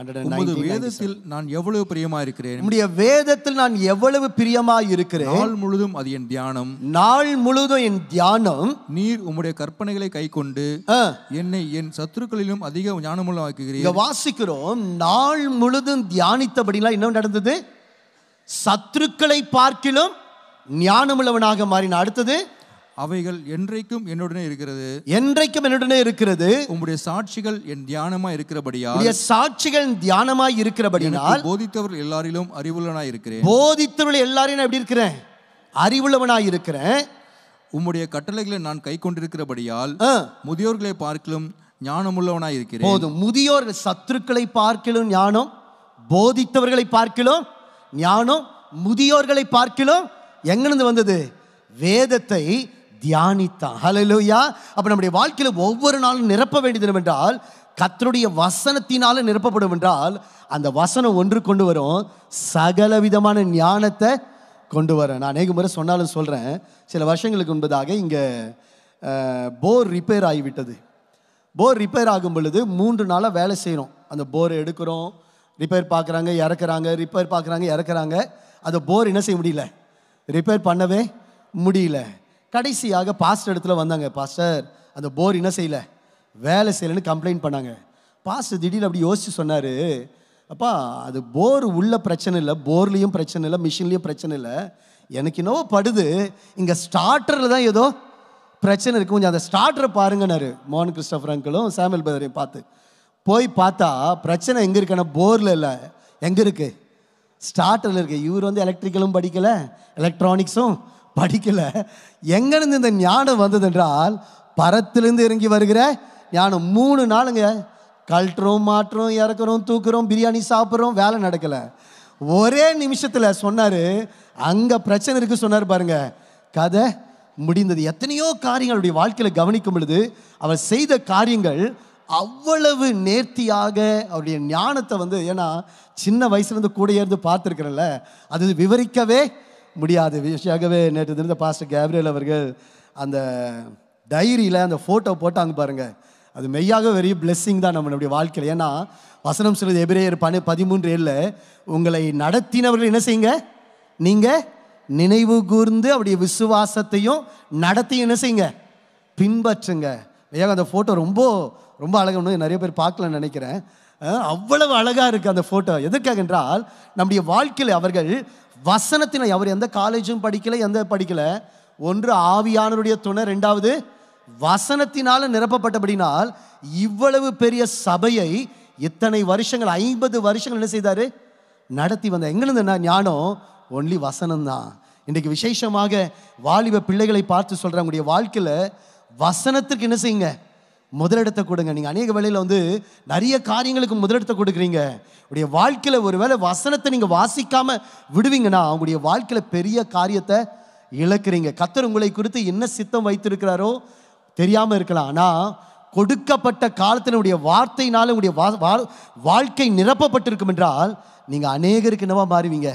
உமது வேதத்தில் நான் எவ்வளவு பிரியமா இருக்கிறேன் நம்முடைய வேதத்தில் நான் எவ்வளவு பிரியமா இருக்கிறேன் நாள் முழுதும் அது என் தியானம் நாள் முழுதும் என் தியானம் நீர் உம்முடைய கற்பனைகளை கை கொண்டு என்னை என் சத்துருக்களிலும் அதிக ஞானமுள்ள ஆக்குகிறேன் வாசிக்கிறோம் நாள் முழுதும் தியானித்தபடிலாம் என்ன நடந்தது சத்துருக்களை பார்க்கிலும் ஞானமுள்ளவனாக மாறின அடுத்தது அவைகள் என்றைக்கும் என்னுடனே இருக்கிறது என்றைக்கும் என்னுடனே இருக்கிறது உங்களுடைய சாட்சிகள் என் தியானமா இருக்கிறபடியா சாட்சிகள் தியானமாய் இருக்கிறபடியால் போதித்தவர்கள் எல்லாரிலும் அறிவுள்ளவனாய் இருக்கிறேன் போதித்தவர்கள் எல்லாரையும் எப்படி இருக்கிறேன் அறிவுள்ளவனாய் இருக்கிறேன் உம்முடைய கட்டளைகளை நான் கை கொண்டிருக்கிறபடியால் முதியோர்களை பார்க்கலும் ஞானமுள்ளவனாய் இருக்கிறேன் போதும் முதியோர் சத்துருக்களை பார்க்கலும் ஞானம் போதித்தவர்களை பார்க்கலும் ஞானம் முதியோர்களை பார்க்கலும் எங்கிருந்து வந்தது வேதத்தை தியானித்தான் ஹலலோயா அப்போ நம்முடைய வாழ்க்கையில் ஒவ்வொரு நாளும் நிரப்ப வேண்டியது என்றால் கத்தருடைய வசனத்தினால நிரப்பப்படும் என்றால் அந்த வசனம் ஒன்று கொண்டு வரும் சகல விதமான ஞானத்தை கொண்டு வரேன் நான் அநேக முறை சொன்னாலும் சொல்கிறேன் சில வருஷங்களுக்கு முன்பதாக இங்கே போர் ரிப்பேர் ஆகிவிட்டது போர் ரிப்பேர் ஆகும் பொழுது மூன்று நாளாக வேலை செய்கிறோம் அந்த போர் எடுக்கிறோம் ரிப்பேர் பார்க்குறாங்க இறக்குறாங்க ரிப்பேர் பார்க்குறாங்க இறக்குறாங்க அந்த போர் என்ன செய்ய முடியல ரிப்பேர் பண்ணவே முடியல கடைசியாக பாஸ்டர் இடத்துல வந்தாங்க பாஸ்டர் அந்த போர் என்ன செய்யலை வேலை செய்யலைன்னு கம்ப்ளைண்ட் பண்ணாங்க பாஸ்டர் திடீர்னு அப்படி யோசிச்சு சொன்னார் அப்பா அது போர் உள்ள பிரச்சனை இல்லை போர்லேயும் பிரச்சனை இல்லை மிஷின்லேயும் பிரச்சனை இல்லை எனக்கு என்னவோ படுது இங்கே ஸ்டார்டரில் தான் ஏதோ பிரச்சனை இருக்குது கொஞ்சம் அந்த ஸ்டார்டரை பாருங்கன்னாரு மோகன் கிறிஸ்டபர் அங்கிளும் சாமியல் பிரதரையும் பார்த்து போய் பார்த்தா பிரச்சனை எங்கே இருக்குன்னா போரில் இல்லை எங்கே இருக்குது ஸ்டார்டரில் இருக்குது இவர் வந்து எலக்ட்ரிக்கலும் படிக்கலை எலக்ட்ரானிக்ஸும் படிக்கலை எங்கேருந்து இந்த ஞானம் வந்ததென்றால் பரத்திலிருந்து இறங்கி வருகிற ஞானம் மூணு நாளுங்க கழட்டுறோம் மாற்றுறோம் இறக்குறோம் தூக்குறோம் பிரியாணி சாப்பிட்றோம் வேலை நடக்கலை ஒரே நிமிஷத்தில் சொன்னார் அங்கே பிரச்சனை இருக்குது சொன்னார் பாருங்க கதை முடிந்தது எத்தனையோ காரியங்களுடைய வாழ்க்கையில் கவனிக்கும் பொழுது அவர் செய்த காரியங்கள் அவ்வளவு நேர்த்தியாக அவருடைய ஞானத்தை வந்து ஏன்னா சின்ன வயசுலேருந்து கூட இருந்து பார்த்துருக்குறல்ல அது விவரிக்கவே முடியாது விஷயமாகவே நேற்று தினத்தை பாஸ்டர் கேப்ரியல் அவர்கள் அந்த டைரியில் அந்த ஃபோட்டோ போட்டாங்க பாருங்கள் அது மெய்யாக வெறிய பிளெஸ்ஸிங் தான் நம்மளுடைய வாழ்க்கையில் ஏன்னா வசனம் சொல்லுது எபிரேயர் பனி பதிமூன்று ஏழில் உங்களை நடத்தினவர்கள் என்ன செய்யுங்க நீங்கள் நினைவு கூர்ந்து அப்படி விசுவாசத்தையும் நடத்தி என்ன செய்யுங்க பின்பற்றுங்க மெய்யாக அந்த ஃபோட்டோ ரொம்ப ரொம்ப அழகாக நிறைய பேர் பார்க்கலன்னு நினைக்கிறேன் அவ்வளவு அழகாக இருக்குது அந்த ஃபோட்டோ எதுக்காக என்றால் நம்முடைய வாழ்க்கையில் அவர்கள் வசனத்தினால் அவர் எந்த காலேஜும் படிக்கலை எந்த படிக்கலை ஒன்று ஆவியானவருடைய துணை ரெண்டாவது வசனத்தினால நிரப்பப்பட்டபடினால் இவ்வளவு பெரிய சபையை இத்தனை வருஷங்கள் ஐம்பது வருஷங்கள் என்ன செய்தார் நடத்தி வந்தார் எங்களுக்கு என்ன ஞானம் ஒன்லி வசனம் தான் இன்றைக்கு விசேஷமாக வாலிப பிள்ளைகளை பார்த்து சொல்கிறேன் வாழ்க்கையில் வசனத்திற்கு என்ன செய்யுங்க முதலிடத்தை கொடுங்க நீங்கள் அநேக வேலையில் வந்து நிறைய காரியங்களுக்கு முதலிடத்தை கொடுக்குறீங்க உடைய வாழ்க்கையில் ஒரு வேளை வசனத்தை நீங்கள் வாசிக்காமல் விடுவீங்கன்னா அவங்களுடைய வாழ்க்கையில் பெரிய காரியத்தை இழக்கிறீங்க கத்தர் உங்களை குறித்து என்ன சித்தம் வைத்திருக்கிறாரோ தெரியாமல் இருக்கலாம் ஆனால் கொடுக்கப்பட்ட காலத்தினுடைய வார்த்தையினால உங்களுடைய வாழ்க்கை நிரப்பப்பட்டிருக்கும் என்றால் நீங்கள் அநேகருக்கு என்னவா மாறுவீங்க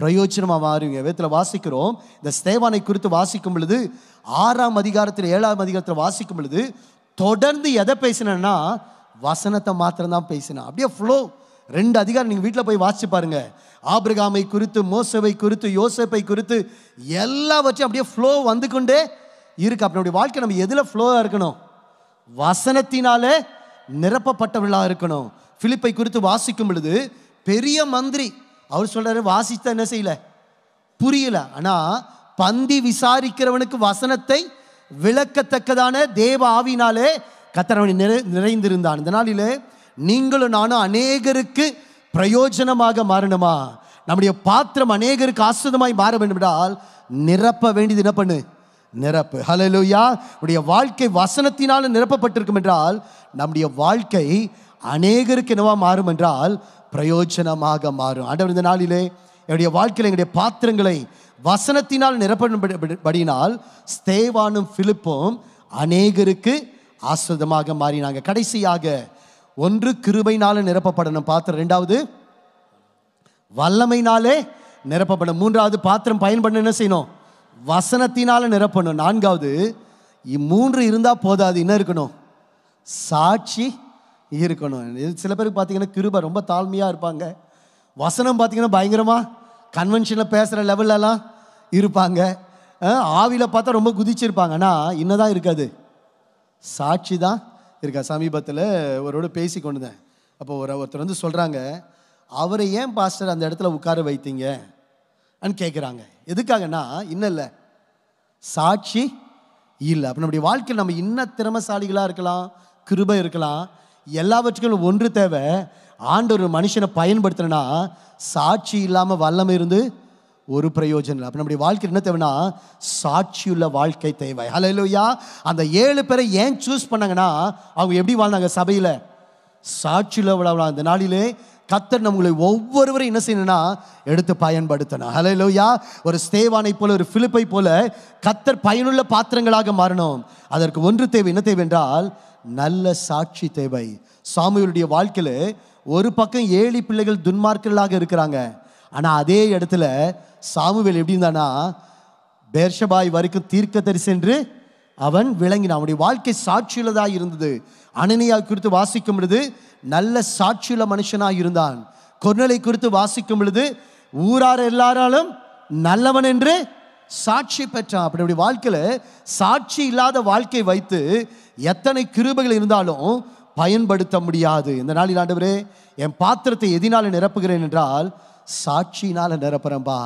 பிரயோஜனமாக மாறுவீங்க வேத்தில் வாசிக்கிறோம் இந்த ஸ்தேவானை குறித்து வாசிக்கும் பொழுது ஆறாம் அதிகாரத்தில் ஏழாம் அதிகாரத்தில் வாசிக்கும் பொழுது தொடர்ந்து எதை பேசினேன்னா வசனத்தை மாத்திரம் தான் பேசினேன் அப்படியே ஃப்ளோ ரெண்டு அதிகாரம் நீங்கள் வீட்டில் போய் வாசிச்சு பாருங்க ஆபிரகாமை குறித்து மோசவை குறித்து யோசப்பை குறித்து எல்லாவற்றையும் அப்படியே ஃப்ளோ வந்து கொண்டே இருக்கு அப்படி வாழ்க்கை நம்ம எதில் ஃப்ளோவாக இருக்கணும் வசனத்தினாலே நிரப்பப்பட்டவர்களாக இருக்கணும் பிலிப்பை குறித்து வாசிக்கும் பொழுது பெரிய மந்திரி அவர் சொல்கிறாரு வாசித்த என்ன செய்யல புரியல ஆனால் பந்தி விசாரிக்கிறவனுக்கு வசனத்தை விளக்கத்தக்கதான தேவ ஆவினாலே கத்தரவனை நிறை நிறைந்திருந்தான் இந்த நாளிலே நீங்களும் நானும் அநேகருக்கு பிரயோஜனமாக மாறணுமா நம்முடைய பாத்திரம் அநேகருக்கு ஆசிரதமாய் மாற வேண்டுமென்றால் நிரப்ப வேண்டியது என்ன பண்ணு நிரப்பு ஹலலூயா உடைய வாழ்க்கை வசனத்தினால் நிரப்பப்பட்டிருக்கும் என்றால் நம்முடைய வாழ்க்கை அநேகருக்கு என்னவா மாறும் என்றால் பிரயோஜனமாக மாறும் ஆண்டவர் இந்த நாளிலே என்னுடைய வாழ்க்கையில் எங்களுடைய பாத்திரங்களை வசனத்தினால் நிரப்படினால் ஸ்தேவானும் பிலிப்பும் அநேகருக்கு ஆஸ்வதமாக மாறினாங்க கடைசியாக ஒன்று கிருபைனால நிரப்பப்படணும் பாத்திரம் ரெண்டாவது வல்லமைனாலே நிரப்பப்படும் மூன்றாவது பாத்திரம் பயன்பட என்ன செய்யணும் வசனத்தினால நிரப்பணும் நான்காவது மூன்று இருந்தால் போதாது என்ன இருக்கணும் சாட்சி இருக்கணும் சில பேருக்கு பார்த்தீங்கன்னா கிருபை ரொம்ப தாழ்மையாக இருப்பாங்க வசனம் பார்த்தீங்கன்னா பயங்கரமாக கன்வென்ஷனில் பேசுகிற லெவல்லலாம் இருப்பாங்க ஆவியில் பார்த்தா ரொம்ப குதிச்சிருப்பாங்க ஆனால் இன்னதான் இருக்காது சாட்சி தான் இருக்கா சமீபத்தில் ஒருவோடு பேசி கொண்டு தான் அப்போ ஒரு ஒருத்தர் வந்து சொல்கிறாங்க அவரை ஏன் பாஸ்டர் அந்த இடத்துல உட்கார வைத்தீங்க அன்னு கேட்குறாங்க எதுக்காகன்னா இன்னும் இல்லை சாட்சி இல்லை அப்போ நம்முடைய வாழ்க்கையில் நம்ம இன்ன திறமைசாலிகளாக இருக்கலாம் கிருபை இருக்கலாம் எல்லாவற்றுக்கும் ஒன்று தேவை ஆண்டு ஒரு மனுஷனை பயன்படுத்தணும்னா சாட்சி இல்லாமல் வல்லமை இருந்து ஒரு பிரயோஜனம் இல்லை அப்போ நம்முடைய வாழ்க்கை என்ன தேவைன்னா சாட்சியுள்ள வாழ்க்கை தேவை ஹலோயா அந்த ஏழு பேரை ஏன் சூஸ் பண்ணாங்கன்னா அவங்க எப்படி வாழ்ந்தாங்க சபையில் சாட்சியுள்ள விழாவலாம் அந்த நாளிலே கத்தர் நம்மளை ஒவ்வொருவரும் என்ன செய்யணும்னா எடுத்து பயன்படுத்தணும் ஹலோ லோயா ஒரு ஸ்தேவானை போல ஒரு பிலிப்பை போல கத்தர் பயனுள்ள பாத்திரங்களாக மாறணும் அதற்கு ஒன்று தேவை என்ன தேவை என்றால் நல்ல சாட்சி தேவை சாமியுடைய வாழ்க்கையில் ஒரு பக்கம் ஏழி பிள்ளைகள் துன்மார்க்களாக இருக்கிறாங்க ஆனால் அதே இடத்துல சாமுவேல் எப்படி இருந்தானா பேர்ஷபாய் வரைக்கும் தீர்க்க தரிசென்று அவன் விளங்கின அவனுடைய வாழ்க்கை சாட்சியுள்ளதாக இருந்தது அனனியா குறித்து வாசிக்கும் பொழுது நல்ல சாட்சியுள்ள மனுஷனாக இருந்தான் கொர்நலை குறித்து வாசிக்கும் பொழுது ஊரார் எல்லாராலும் நல்லவன் என்று சாட்சி பெற்றான் அப்படி அப்படி வாழ்க்கையில் சாட்சி இல்லாத வாழ்க்கை வைத்து எத்தனை கிருபைகள் இருந்தாலும் பயன்படுத்த முடியாது இந்த நாளில் ஆண்டவரே என் பாத்திரத்தை எதினால் நிரப்புகிறேன் என்றால் சாட்சியினால் நிரப்புறேன்பா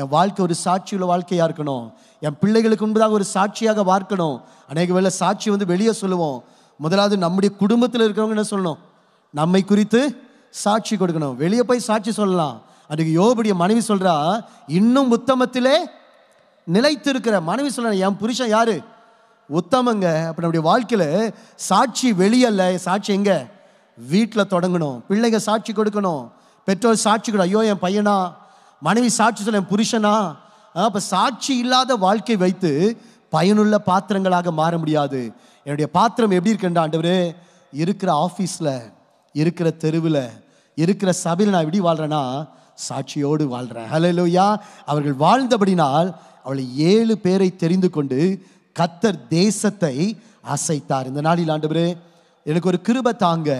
என் வாழ்க்கை ஒரு சாட்சியுள்ள வாழ்க்கையாக இருக்கணும் என் பிள்ளைகளுக்கு முன்பதாக ஒரு சாட்சியாக பார்க்கணும் அநேக வேலை சாட்சி வந்து வெளியே சொல்லுவோம் முதலாவது நம்முடைய குடும்பத்தில் இருக்கிறவங்க என்ன சொல்லணும் நம்மை குறித்து சாட்சி கொடுக்கணும் வெளியே போய் சாட்சி சொல்லலாம் அதுக்கு யோபடிய மனைவி சொல்கிறா இன்னும் உத்தமத்திலே நிலைத்திருக்கிற மனைவி சொல்கிறேன் என் புருஷன் யார் உத்தமங்க அப்போ நம்முடைய வாழ்க்கையில் சாட்சி வெளியல்ல சாட்சி எங்கே வீட்டில் தொடங்கணும் பிள்ளைங்க சாட்சி கொடுக்கணும் பெற்றோர் சாட்சி கூட ஐயோ என் பையனா மனைவி சாட்சி சொல்ல என் புருஷனா அப்போ சாட்சி இல்லாத வாழ்க்கை வைத்து பயனுள்ள பாத்திரங்களாக மாற முடியாது என்னுடைய பாத்திரம் எப்படி இருக்குன்ற ஆண்டவரே இருக்கிற ஆஃபீஸில் இருக்கிற தெருவில் இருக்கிற சபையில் நான் எப்படி வாழ்கிறேன்னா சாட்சியோடு வாழ்கிறேன் ஹலோ லோயா அவர்கள் வாழ்ந்தபடினால் அவளை ஏழு பேரை தெரிந்து கொண்டு கத்தர் தேசத்தை அசைத்தார் இந்த நாளில் ஆண்டவர் எனக்கு ஒரு கிருப தாங்க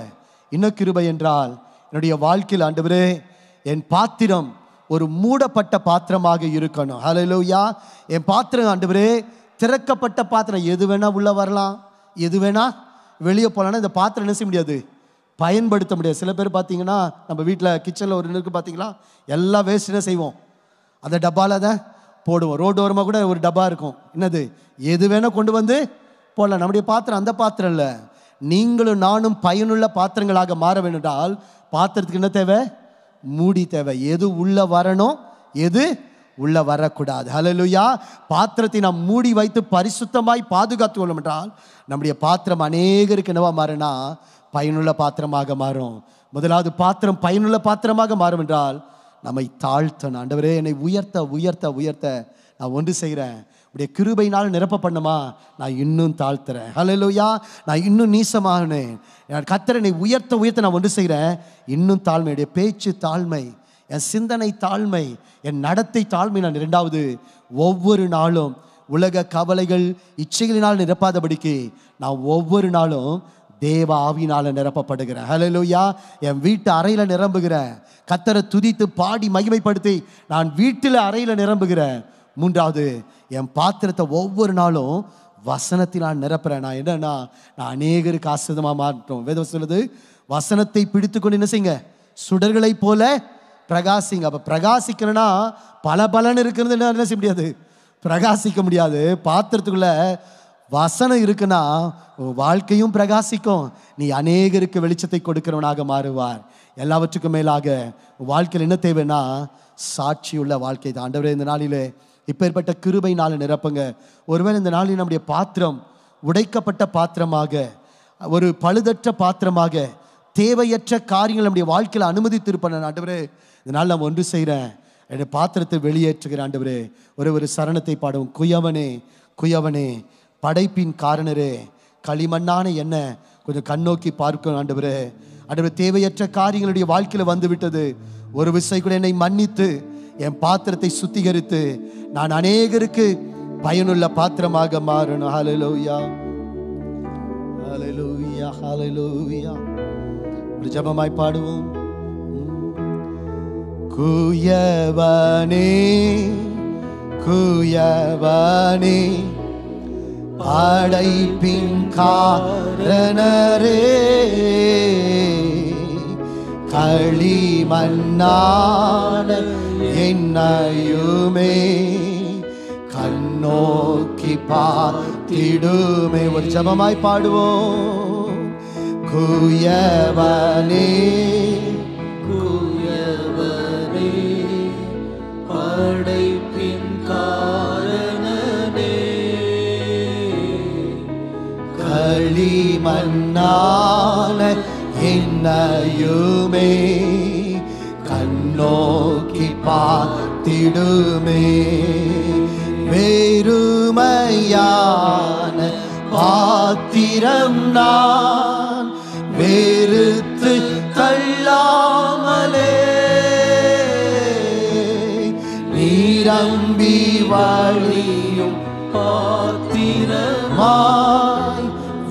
இன்னும் கிருபை என்றால் என்னுடைய வாழ்க்கையில் ஆண்டவரே என் பாத்திரம் ஒரு மூடப்பட்ட பாத்திரமாக இருக்கணும் ஹலோயா என் பாத்திரம் ஆண்டவரே திறக்கப்பட்ட பாத்திரம் எது வேணால் உள்ளே வரலாம் எது வேணால் வெளியே போகலான்னா இந்த பாத்திரம் என்ன செய்ய முடியாது பயன்படுத்த முடியாது சில பேர் பார்த்தீங்கன்னா நம்ம வீட்டில் கிச்சனில் ஒரு இருக்கு பார்த்தீங்களா எல்லா வேஸ்ட்டுன்னு செய்வோம் அந்த டப்பாவில் தான் போடுவோம் ரோடு ஓரமாக கூட ஒரு டப்பா இருக்கும் என்னது எது வேணால் கொண்டு வந்து போடலாம் நம்முடைய பாத்திரம் அந்த பாத்திரம் இல்லை நீங்களும் நானும் பயனுள்ள பாத்திரங்களாக மாற வேண்டால் பாத்திரத்துக்கு என்ன தேவை மூடி தேவை எது உள்ளே வரணும் எது உள்ளே வரக்கூடாது ஹலலுயா பாத்திரத்தை நாம் மூடி வைத்து பரிசுத்தமாய் பாதுகாத்து கொள்ளும் என்றால் நம்முடைய பாத்திரம் அநேகருக்கு என்னவா மாறுனா பயனுள்ள பாத்திரமாக மாறும் முதலாவது பாத்திரம் பயனுள்ள பாத்திரமாக மாறும் என்றால் நம்மை தாழ்த்தணும் ஆண்டவரே என்னை உயர்த்த உயர்த்த உயர்த்த நான் ஒன்று செய்கிறேன் உடைய கிருபையினால் நிரப்ப பண்ணுமா நான் இன்னும் தாழ்த்துறேன் ஹலலோயா நான் இன்னும் நீசமாகினேன் என் கத்திரனை உயர்த்த உயர்த்த நான் ஒன்று செய்கிறேன் இன்னும் தாழ்மை உடைய பேச்சு தாழ்மை என் சிந்தனை தாழ்மை என் நடத்தை தாழ்மை நான் இரண்டாவது ஒவ்வொரு நாளும் உலக கவலைகள் இச்சைகளினால் நிரப்பாதபடிக்கு நான் ஒவ்வொரு நாளும் தேவ ஆவினால் நிரப்பப்படுகிறேன் ஹலலோயா என் வீட்டு அறையில் நிரம்புகிறேன் கத்தரை துதித்து பாடி மகிமைப்படுத்தி நான் வீட்டில் அறையில் நிரம்புகிறேன் மூன்றாவது என் பாத்திரத்தை ஒவ்வொரு நாளும் வசனத்தில் நான் நிரப்புறேன் நான் என்னன்னா நான் அநேகருக்கு ஆசிரிதமாக மாற்றோம் வேதம் சொல்லுது வசனத்தை பிடித்துக்கொண்டு என்ன செய்யுங்க சுடர்களை போல பிரகாசிங்க அப்போ பிரகாசிக்கணும்னா பல பலன் இருக்கிறது என்ன செய்ய முடியாது பிரகாசிக்க முடியாது பாத்திரத்துக்குள்ள வசனம் இருக்குன்னா வாழ்க்கையும் பிரகாசிக்கும் நீ அநேகருக்கு வெளிச்சத்தை கொடுக்கிறவனாக மாறுவார் எல்லாவற்றுக்கும் மேலாக வாழ்க்கையில் என்ன தேவைன்னா சாட்சியுள்ள வாழ்க்கை தான் ஆண்டவரே இந்த நாளிலே இப்பேற்பட்ட கிருபை நாள் நிரப்புங்க ஒருவேளை இந்த நாளில் நம்முடைய பாத்திரம் உடைக்கப்பட்ட பாத்திரமாக ஒரு பழுதற்ற பாத்திரமாக தேவையற்ற காரியங்கள் நம்முடைய வாழ்க்கையில் அனுமதித்திருப்பேன் ஆண்டவரே இதனால் நான் ஒன்று செய்கிறேன் என்னுடைய பாத்திரத்தை வெளியேற்றுகிற ஆண்டவரே ஒரு ஒரு சரணத்தை பாடும் குயவனே குயவனே படைப்பின் காரணரே களிமண்ணான என்ன கொஞ்சம் கண்ணோக்கி பார்க்கணும் ஆண்டவரே ஆண்டவர் தேவையற்ற காரியங்களுடைய வாழ்க்கையில் வந்து விட்டது ஒரு விசை கூட என்னை மன்னித்து என் பாத்திரத்தை சுத்திகரித்து நான் அநேகருக்கு பயனுள்ள பாத்திரமாக மாறணும் ஹலலோயா ஹலலோயா ஹலலோயா ஒரு ஜபமாய் பாடுவோம் குயவனே குயவனே படைப்பின் காரணரே களிமண்ணான என்னையுமே கண்ணோக்கி பார்த்திடுமே ஒரு ஜபமாய் பாடுவோம் குயவனே குயவனே படைப்பின் காரணனே களிமண்ணான என்னையுமே கண்ணோக்கி பார்த்திடுமே வேறுமையான பாத்திரம் நான் வெறுத்து தள்ளாமலே நீரம்பி வழியும் பாத்திரமாய்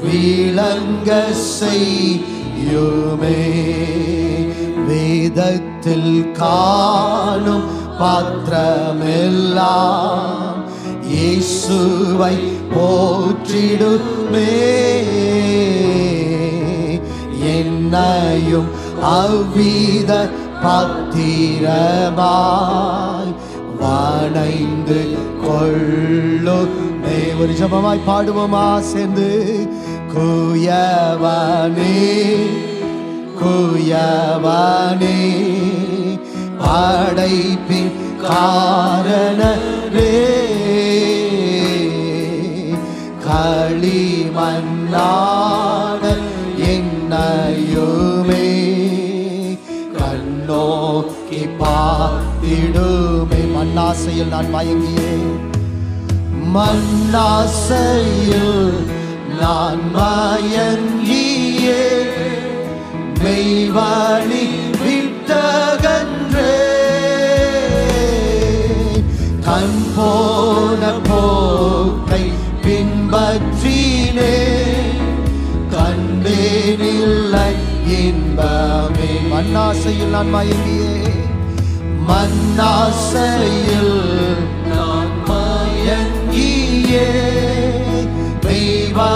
விளங்க செய்த செய்யுமே வேதத்தில் காணும் பாத்திரமெல்லாம் இயேசுவை போற்றிடுமே என்னையும் அவ்வித பத்திரமாய் வணைந்து கொள்ளும் ஒரு ஜபமாய் பாடுவோமா சேர்ந்து குயவானே குயவானே படைப்பின் காரணரே களிமன்னான என்னையுமே கண்ணோக்கி பார்த்திடுமே மண்ணாசையில் நான் மயங்கியே மண்ணாசையில் நான் மாயன் ஈயே மெய்வாழி விட்டகன்றே கண் போன போக்கை பின்பற்றினே கண்டேனில்லை இன்பமே மண்ணாசையில் நான் மயங்கியே மண்ணாசையில் நான் மயங்கியே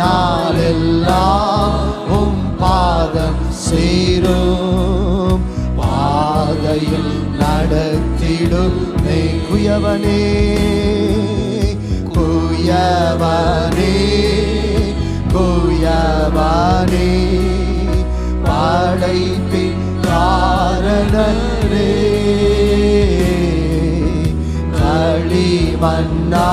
நாளெல்லாம் உம் பாதம் சேரும் பாதையில் நடத்திடும் நீ குயவனே குயவனே குயவனே படைப்பின் காரணரே களிமன்னா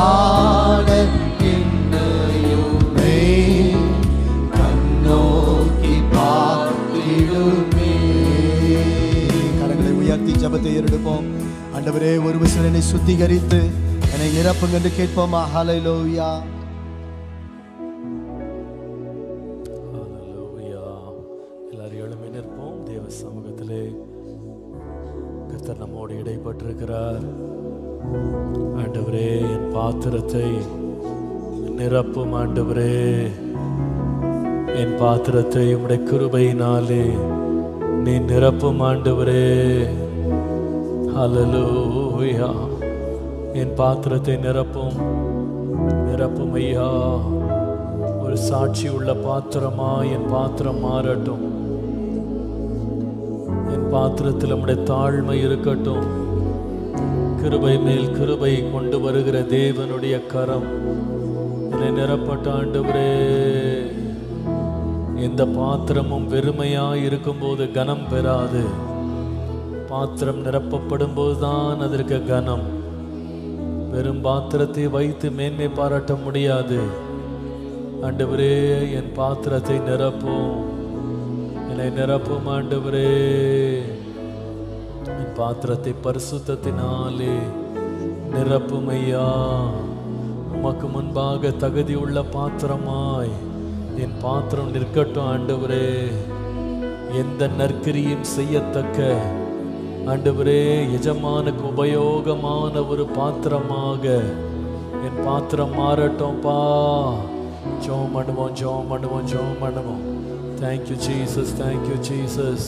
ஏறெடுப்போம் ஆண்டவரே ஒரு விஷயம் என்னை சுத்திகரித்து என்னை இறப்புங்க என்று கேட்போமா ஹலை லோவியா எல்லாரும் எழுமை நிற்போம் தேவ சமூகத்திலே கத்தர் நம்மோடு இடைப்பட்டிருக்கிறார் ஆண்டவரே என் பாத்திரத்தை நிரப்பும் ஆண்டவரே என் பாத்திரத்தை உம்முடைய கிருபையினாலே நீ நிரப்பும் ஆண்டவரே அலலோயா என் பாத்திரத்தை நிரப்பும் நிரப்பும் ஐயா ஒரு சாட்சி உள்ள பாத்திரமா என் பாத்திரம் மாறட்டும் என் பாத்திரத்தில் நம்முடைய தாழ்மை இருக்கட்டும் கிருபை மேல் கிருபை கொண்டு வருகிற தேவனுடைய கரம் என்னை நிரப்பட்ட ஆண்டவரே இந்த பாத்திரமும் வெறுமையாக இருக்கும்போது கனம் பெறாது பாத்திரம் நிரப்பப்படும் போதுதான் அதற்கு கனம் வெறும் பாத்திரத்தை வைத்து மேன்மை பாராட்ட முடியாது ஆண்டவரே என் பாத்திரத்தை நிரப்பும் என்னை நிரப்பும் ஆண்டவரே என் பாத்திரத்தை பரிசுத்தினாலே நிரப்பும் ஐயா உமக்கு முன்பாக உள்ள பாத்திரமாய் என் பாத்திரம் நிற்கட்டும் ஆண்டவரே எந்த நற்கிரியும் செய்யத்தக்க ஆண்டவரே எஜமானுக்கு உபயோகமான ஒரு பாத்திரமாக என் பாத்திரம் மாறட்டும் பா ஜோம் பண்ணுவோம் ஜோம் பண்ணுவோம் ஜோம் பண்ணுவோம் தேங்க்யூ ஜீசஸ் தேங்க்யூ ஜீசஸ்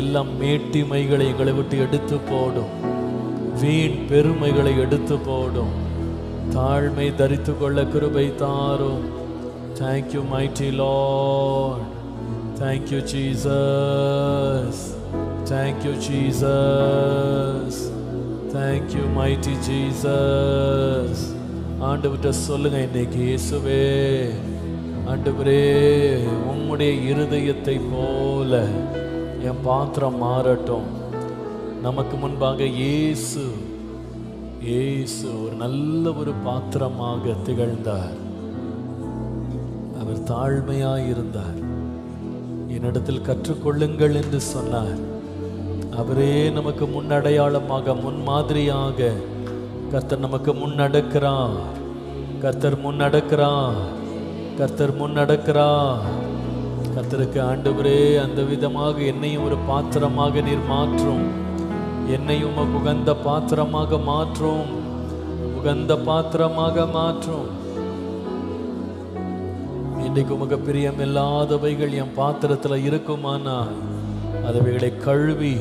எல்லாம் மேட்டிமைகளை எங்களை விட்டு எடுத்து போடும் வீண் பெருமைகளை எடுத்து போடும் தாழ்மை தரித்து கொள்ள கிருபை தாரும் thank you mighty Lord thank you Jesus Thank you, Jesus. Thank you, mighty Jesus. ஆண்டவர்கிட்ட சொல்லுங்க இன்னைக்கு இயேசுவே ஆண்டவரே உம்முடைய இருதயத்தை போல என் பாத்திரம் மாறட்டும் நமக்கு முன்பாக இயேசு இயேசு ஒரு நல்ல ஒரு பாத்திரமாக திகழ்ந்தார் அவர் தாழ்மையாக இருந்தார் என்னிடத்தில் கற்றுக்கொள்ளுங்கள் என்று சொன்னார் அவரே நமக்கு முன்னடையாளமாக முன்மாதிரியாக கர்த்தர் நமக்கு முன்னடக்கிறார் கர்த்தர் முன்னடக்கிறார் கர்த்தர் முன்னடக்கிறார் கர்த்தருக்கு ஆண்டவரே அந்த விதமாக என்னையும் ஒரு பாத்திரமாக நீர் மாற்றும் என்னையும் உகந்த பாத்திரமாக மாற்றும் உகந்த பாத்திரமாக மாற்றும் இன்னைக்கு உமக்கு பிரியம் இல்லாதவைகள் என் பாத்திரத்தில் இருக்குமானால் அதவைகளை கழுவி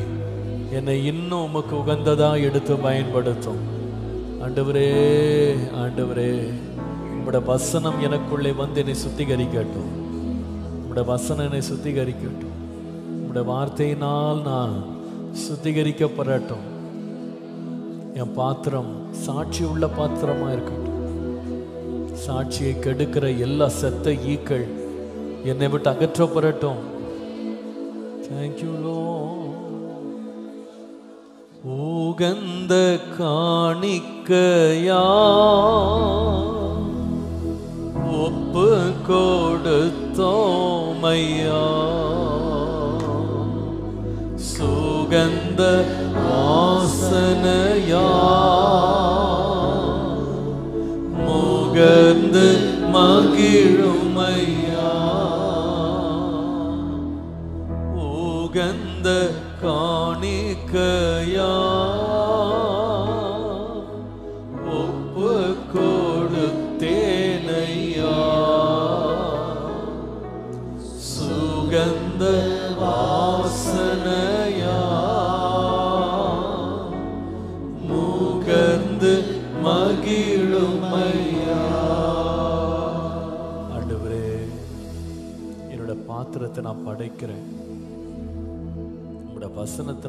என்னை இன்னும் உமக்கு உகந்ததா எடுத்து பயன்படுத்தும் ஆண்டவரே ஆண்டவரே உங்களோட வசனம் எனக்குள்ளே வந்து என்னை சுத்திகரிக்கட்டும் உங்களோட வசனம் என்னை சுத்திகரிக்கட்டும் உங்களோட வார்த்தையினால் நான் சுத்திகரிக்கப்படட்டும் என் பாத்திரம் சாட்சி உள்ள பாத்திரமா இருக்கட்டும் சாட்சியை கெடுக்கிற எல்லா செத்த ஈக்கள் என்னை விட்டு அகற்றப்படட்டும் தேங்க்யூ லோ உகந்த காணிக்கையா ஒப்பு கொடுத்தோமையா சுகந்த வாசனையா முகந்து மகிழும்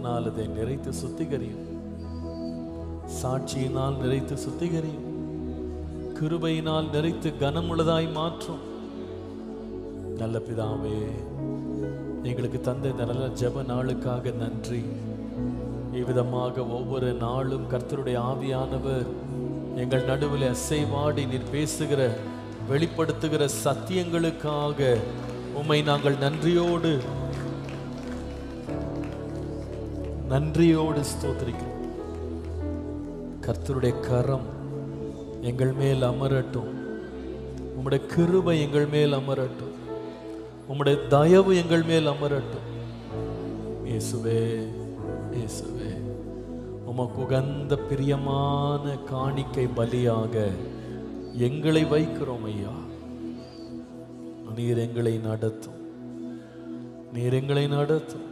வசனத்தினால் அதை நிறைத்து சுத்திகரியும் சாட்சியினால் நிறைத்து சுத்திகரியும் கிருபையினால் நிறைத்து கனமுள்ளதாய் மாற்றும் நல்ல பிதாவே எங்களுக்கு தந்த இந்த நல்ல ஜப நாளுக்காக நன்றி இவ்விதமாக ஒவ்வொரு நாளும் கர்த்தருடைய ஆவியானவர் எங்கள் நடுவில் அசைவாடி நீர் பேசுகிற வெளிப்படுத்துகிற சத்தியங்களுக்காக உம்மை நாங்கள் நன்றியோடு நன்றியோடு ஸ்தோத்திரிக்கிறோம் கர்த்தருடைய கரம் எங்கள் மேல் அமரட்டும் உம்முடைய கிருபை எங்கள் மேல் அமரட்டும் உம்முடைய தயவு எங்கள் மேல் அமரட்டும் இயேசுவே இயேசுவே உமக்கு உகந்த பிரியமான காணிக்கை பலியாக எங்களை வைக்கிறோம் ஐயா நீர் எங்களை நடத்தும் நீர் எங்களை நடத்தும்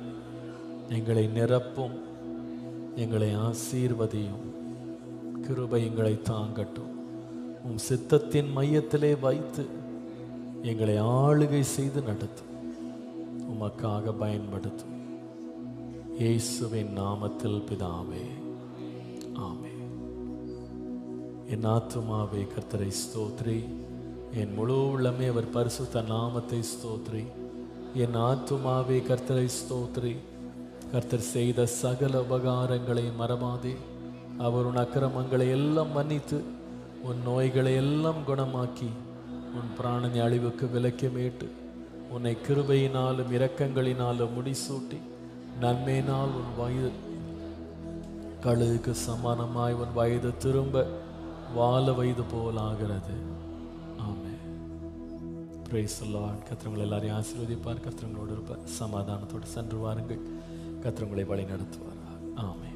எங்களை நிரப்பும் எங்களை ஆசீர்வதியும் கிருபை எங்களை தாங்கட்டும் உம் சித்தத்தின் மையத்திலே வைத்து எங்களை ஆளுகை செய்து நடத்தும் உமக்காக பயன்படுத்தும் இயேசுவின் நாமத்தில் பிதாவே ஆமே என் ஆத்துமாவே கர்த்தரை ஸ்தோத்ரி என் முழு உள்ளமே அவர் பரிசுத்த நாமத்தை ஸ்தோத்ரி என் ஆத்துமாவே கர்த்தரை ஸ்தோத்ரி கர்த்தர் செய்த சகல உபகாரங்களை மறமாதே அவர் உன் அக்கிரமங்களை எல்லாம் மன்னித்து உன் நோய்களை எல்லாம் குணமாக்கி உன் பிராணனை அழிவுக்கு விலக்கி உன்னை கிருபையினாலும் இரக்கங்களினாலும் முடிசூட்டி நன்மையினால் உன் வயது கழுதுக்கு சமானமாய் உன் வயது திரும்ப வாழ வயது போலாகிறது ஆமே பிரைஸ் சொல்லுவான் கத்திரங்களை எல்லாரையும் ஆசீர்வதிப்பார் கத்திரங்களோடு இருப்பார் சமாதானத்தோடு சென்று வாருங்கள் கத்திரங்களை வழி நடத்துவார் ஆமாம்